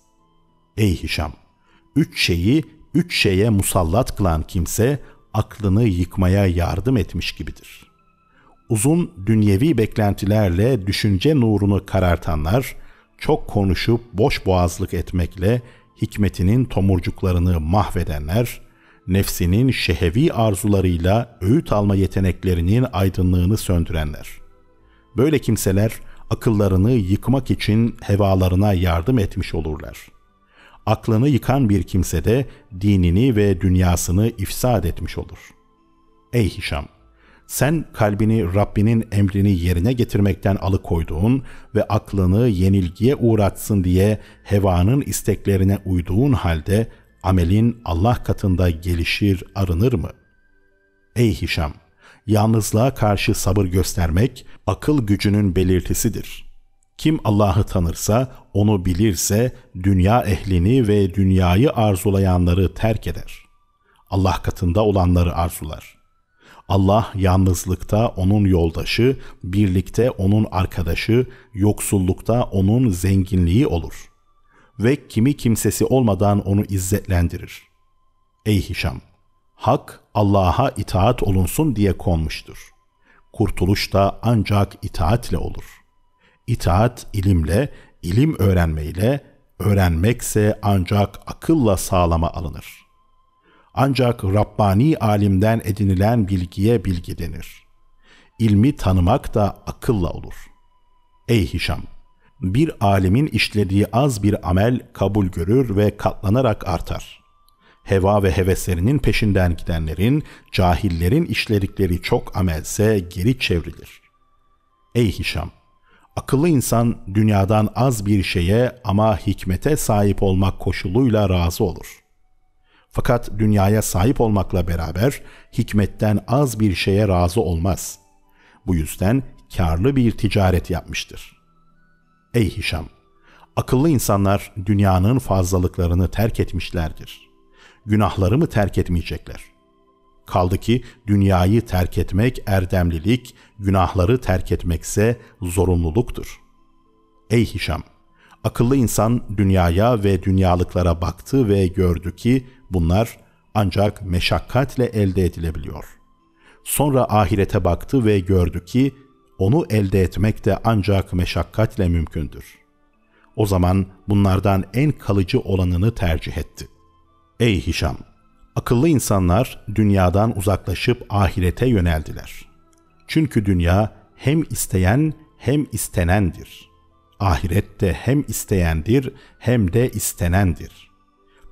Ey Hişam! Üç şeyi üç şeye musallat kılan kimse aklını yıkmaya yardım etmiş gibidir. Uzun dünyevi beklentilerle düşünce nurunu karartanlar, çok konuşup boş boğazlık etmekle hikmetinin tomurcuklarını mahvedenler, nefsinin şehevi arzularıyla öğüt alma yeteneklerinin aydınlığını söndürenler. Böyle kimseler akıllarını yıkmak için hevalarına yardım etmiş olurlar.'' aklını yıkan bir kimse de dinini ve dünyasını ifsad etmiş olur. Ey Hişam! Sen kalbini Rabbinin emrini yerine getirmekten alıkoyduğun ve aklını yenilgiye uğratsın diye hevanın isteklerine uyduğun halde amelin Allah katında gelişir, arınır mı? Ey Hişam! Yalnızlığa karşı sabır göstermek akıl gücünün belirtisidir.'' Kim Allah'ı tanırsa, onu bilirse dünya ehlini ve dünyayı arzulayanları terk eder. Allah katında olanları arzular. Allah yalnızlıkta onun yoldaşı, birlikte onun arkadaşı, yoksullukta onun zenginliği olur. Ve kimi kimsesi olmadan onu izzetlendirir. Ey Hişam! Hak Allah'a itaat olunsun diye konmuştur. Kurtuluş da ancak itaatle olur.'' İtaat ilimle, ilim öğrenmeyle, öğrenmekse ancak akılla sağlama alınır. Ancak Rabbani alimden edinilen bilgiye bilgi denir. İlmi tanımak da akılla olur. Ey Hişam! Bir alimin işlediği az bir amel kabul görür ve katlanarak artar. Heva ve heveslerinin peşinden gidenlerin, cahillerin işledikleri çok amelse geri çevrilir. Ey Hişam! Akıllı insan dünyadan az bir şeye ama hikmete sahip olmak koşuluyla razı olur. Fakat dünyaya sahip olmakla beraber hikmetten az bir şeye razı olmaz. Bu yüzden karlı bir ticaret yapmıştır. Ey Hişam! Akıllı insanlar dünyanın fazlalıklarını terk etmişlerdir. Günahları mı terk etmeyecekler? Kaldı ki dünyayı terk etmek erdemlilik, günahları terk etmekse zorunluluktur. Ey Hişam! Akıllı insan dünyaya ve dünyalıklara baktı ve gördü ki bunlar ancak meşakkatle elde edilebiliyor. Sonra ahirete baktı ve gördü ki onu elde etmek de ancak meşakkatle mümkündür. O zaman bunlardan en kalıcı olanını tercih etti. Ey Hişam! Akıllı insanlar dünyadan uzaklaşıp ahirete yöneldiler. Çünkü dünya hem isteyen hem istenendir. Ahiret de hem isteyendir hem de istenendir.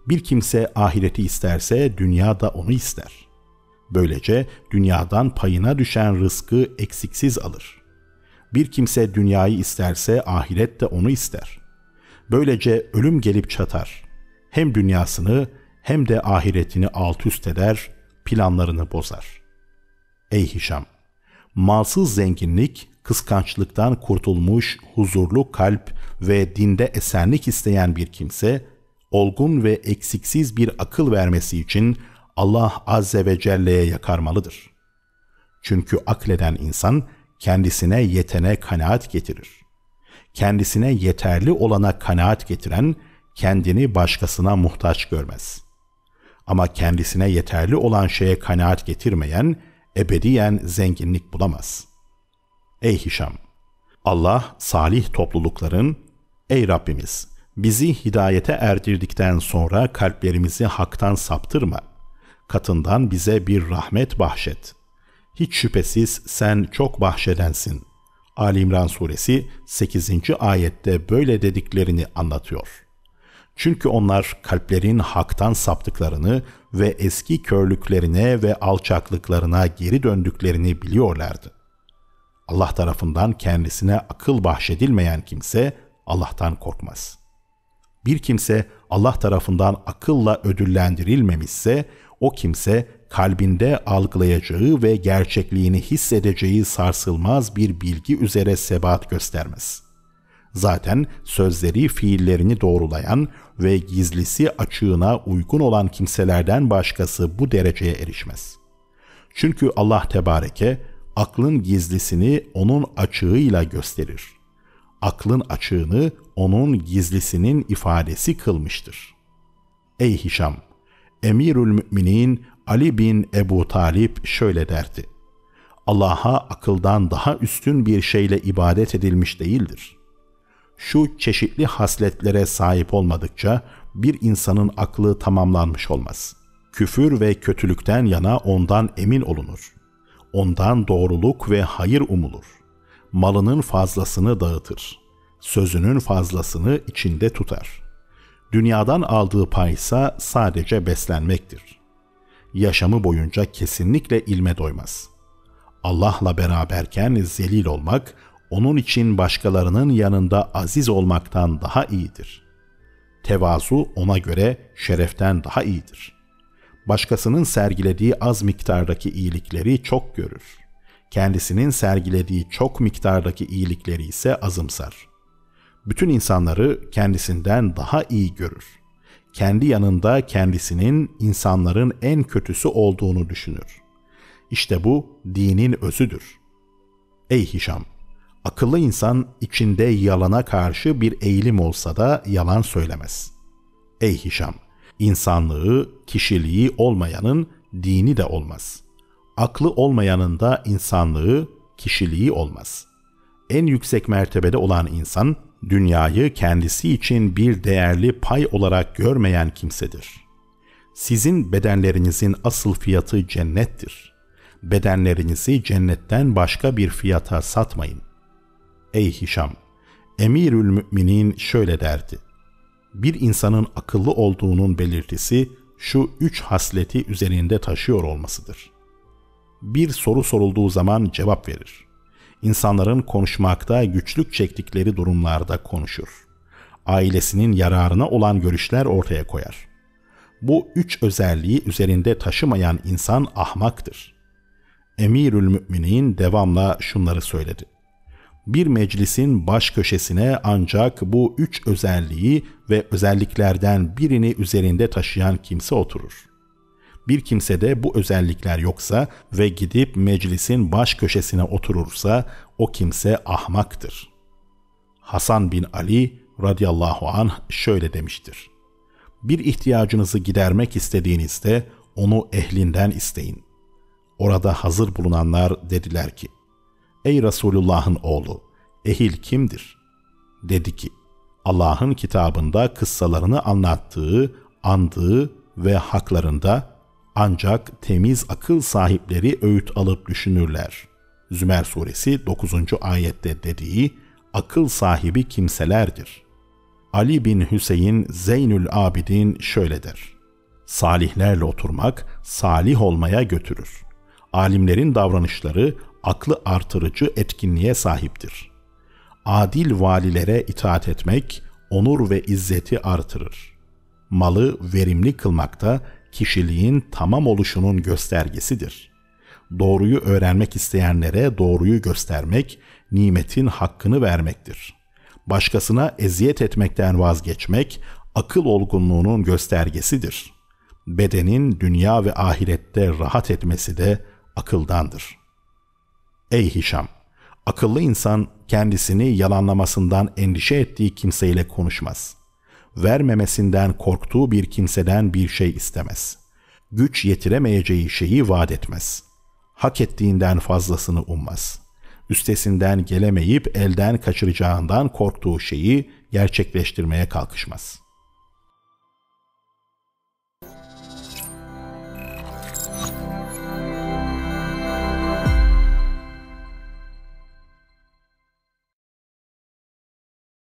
Bir kimse ahireti isterse dünya da onu ister. Böylece dünyadan payına düşen rızkı eksiksiz alır. Bir kimse dünyayı isterse ahiret de onu ister. Böylece ölüm gelip çatar. Hem dünyasını hem de ahiretini alt üst eder, planlarını bozar. Ey Hişam! malsız zenginlik, kıskançlıktan kurtulmuş huzurlu kalp ve dinde esenlik isteyen bir kimse, olgun ve eksiksiz bir akıl vermesi için Allah Azze ve Celle'ye yakarmalıdır. Çünkü akleden insan kendisine yetene kanaat getirir. Kendisine yeterli olana kanaat getiren kendini başkasına muhtaç görmez. Ama kendisine yeterli olan şeye kanaat getirmeyen, ebediyen zenginlik bulamaz. Ey Hişam! Allah salih toplulukların, Ey Rabbimiz! Bizi hidayete erdirdikten sonra kalplerimizi haktan saptırma. Katından bize bir rahmet bahşet. Hiç şüphesiz sen çok bahşedensin. Ali İmran suresi 8. ayette böyle dediklerini anlatıyor.'' Çünkü onlar kalplerin haktan saptıklarını ve eski körlüklerine ve alçaklıklarına geri döndüklerini biliyorlardı. Allah tarafından kendisine akıl bahşedilmeyen kimse Allah'tan korkmaz. Bir kimse Allah tarafından akılla ödüllendirilmemişse o kimse kalbinde algılayacağı ve gerçekliğini hissedeceği sarsılmaz bir bilgi üzere sebat göstermez.'' Zaten sözleri fiillerini doğrulayan ve gizlisi açığına uygun olan kimselerden başkası bu dereceye erişmez. Çünkü Allah Tebareke aklın gizlisini onun açığıyla gösterir. Aklın açığını onun gizlisinin ifadesi kılmıştır. Ey Hişam! Emirül Müminin Ali bin Ebu Talip şöyle derdi. Allah'a akıldan daha üstün bir şeyle ibadet edilmiş değildir şu çeşitli hasletlere sahip olmadıkça bir insanın aklı tamamlanmış olmaz. Küfür ve kötülükten yana ondan emin olunur. Ondan doğruluk ve hayır umulur. Malının fazlasını dağıtır. Sözünün fazlasını içinde tutar. Dünyadan aldığı pay ise sadece beslenmektir. Yaşamı boyunca kesinlikle ilme doymaz. Allah'la beraberken zelil olmak, onun için başkalarının yanında aziz olmaktan daha iyidir. Tevazu ona göre şereften daha iyidir. Başkasının sergilediği az miktardaki iyilikleri çok görür. Kendisinin sergilediği çok miktardaki iyilikleri ise azımsar. Bütün insanları kendisinden daha iyi görür. Kendi yanında kendisinin insanların en kötüsü olduğunu düşünür. İşte bu dinin özüdür. Ey Hişam! Akıllı insan içinde yalana karşı bir eğilim olsa da yalan söylemez. Ey Hişam! İnsanlığı, kişiliği olmayanın dini de olmaz. Aklı olmayanın da insanlığı, kişiliği olmaz. En yüksek mertebede olan insan, dünyayı kendisi için bir değerli pay olarak görmeyen kimsedir. Sizin bedenlerinizin asıl fiyatı cennettir. Bedenlerinizi cennetten başka bir fiyata satmayın.'' Ey Hişam! Emirül müminin şöyle derdi. Bir insanın akıllı olduğunun belirtisi şu üç hasleti üzerinde taşıyor olmasıdır. Bir soru sorulduğu zaman cevap verir. İnsanların konuşmakta güçlük çektikleri durumlarda konuşur. Ailesinin yararına olan görüşler ortaya koyar. Bu üç özelliği üzerinde taşımayan insan ahmaktır. Emirül Müminin devamla şunları söyledi. Bir meclisin baş köşesine ancak bu üç özelliği ve özelliklerden birini üzerinde taşıyan kimse oturur. Bir kimse de bu özellikler yoksa ve gidip meclisin baş köşesine oturursa o kimse ahmaktır. Hasan bin Ali radıyallahu anh şöyle demiştir. Bir ihtiyacınızı gidermek istediğinizde onu ehlinden isteyin. Orada hazır bulunanlar dediler ki, Ey Resulullah'ın oğlu, ehil kimdir? Dedi ki, Allah'ın kitabında kıssalarını anlattığı, andığı ve haklarında ancak temiz akıl sahipleri öğüt alıp düşünürler. Zümer suresi 9. ayette dediği akıl sahibi kimselerdir. Ali bin Hüseyin Zeynül Abidin şöyle der. Salihlerle oturmak salih olmaya götürür. Alimlerin davranışları aklı artırıcı etkinliğe sahiptir. Adil valilere itaat etmek onur ve izzeti artırır. Malı verimli kılmakta kişiliğin tamam oluşunun göstergesidir. Doğruyu öğrenmek isteyenlere doğruyu göstermek, nimetin hakkını vermektir. Başkasına eziyet etmekten vazgeçmek, akıl olgunluğunun göstergesidir. Bedenin dünya ve ahirette rahat etmesi de akıldandır.'' Ey Hişam! Akıllı insan kendisini yalanlamasından endişe ettiği kimseyle konuşmaz. Vermemesinden korktuğu bir kimseden bir şey istemez. Güç yetiremeyeceği şeyi vaat etmez. Hak ettiğinden fazlasını ummaz. Üstesinden gelemeyip elden kaçıracağından korktuğu şeyi gerçekleştirmeye kalkışmaz.''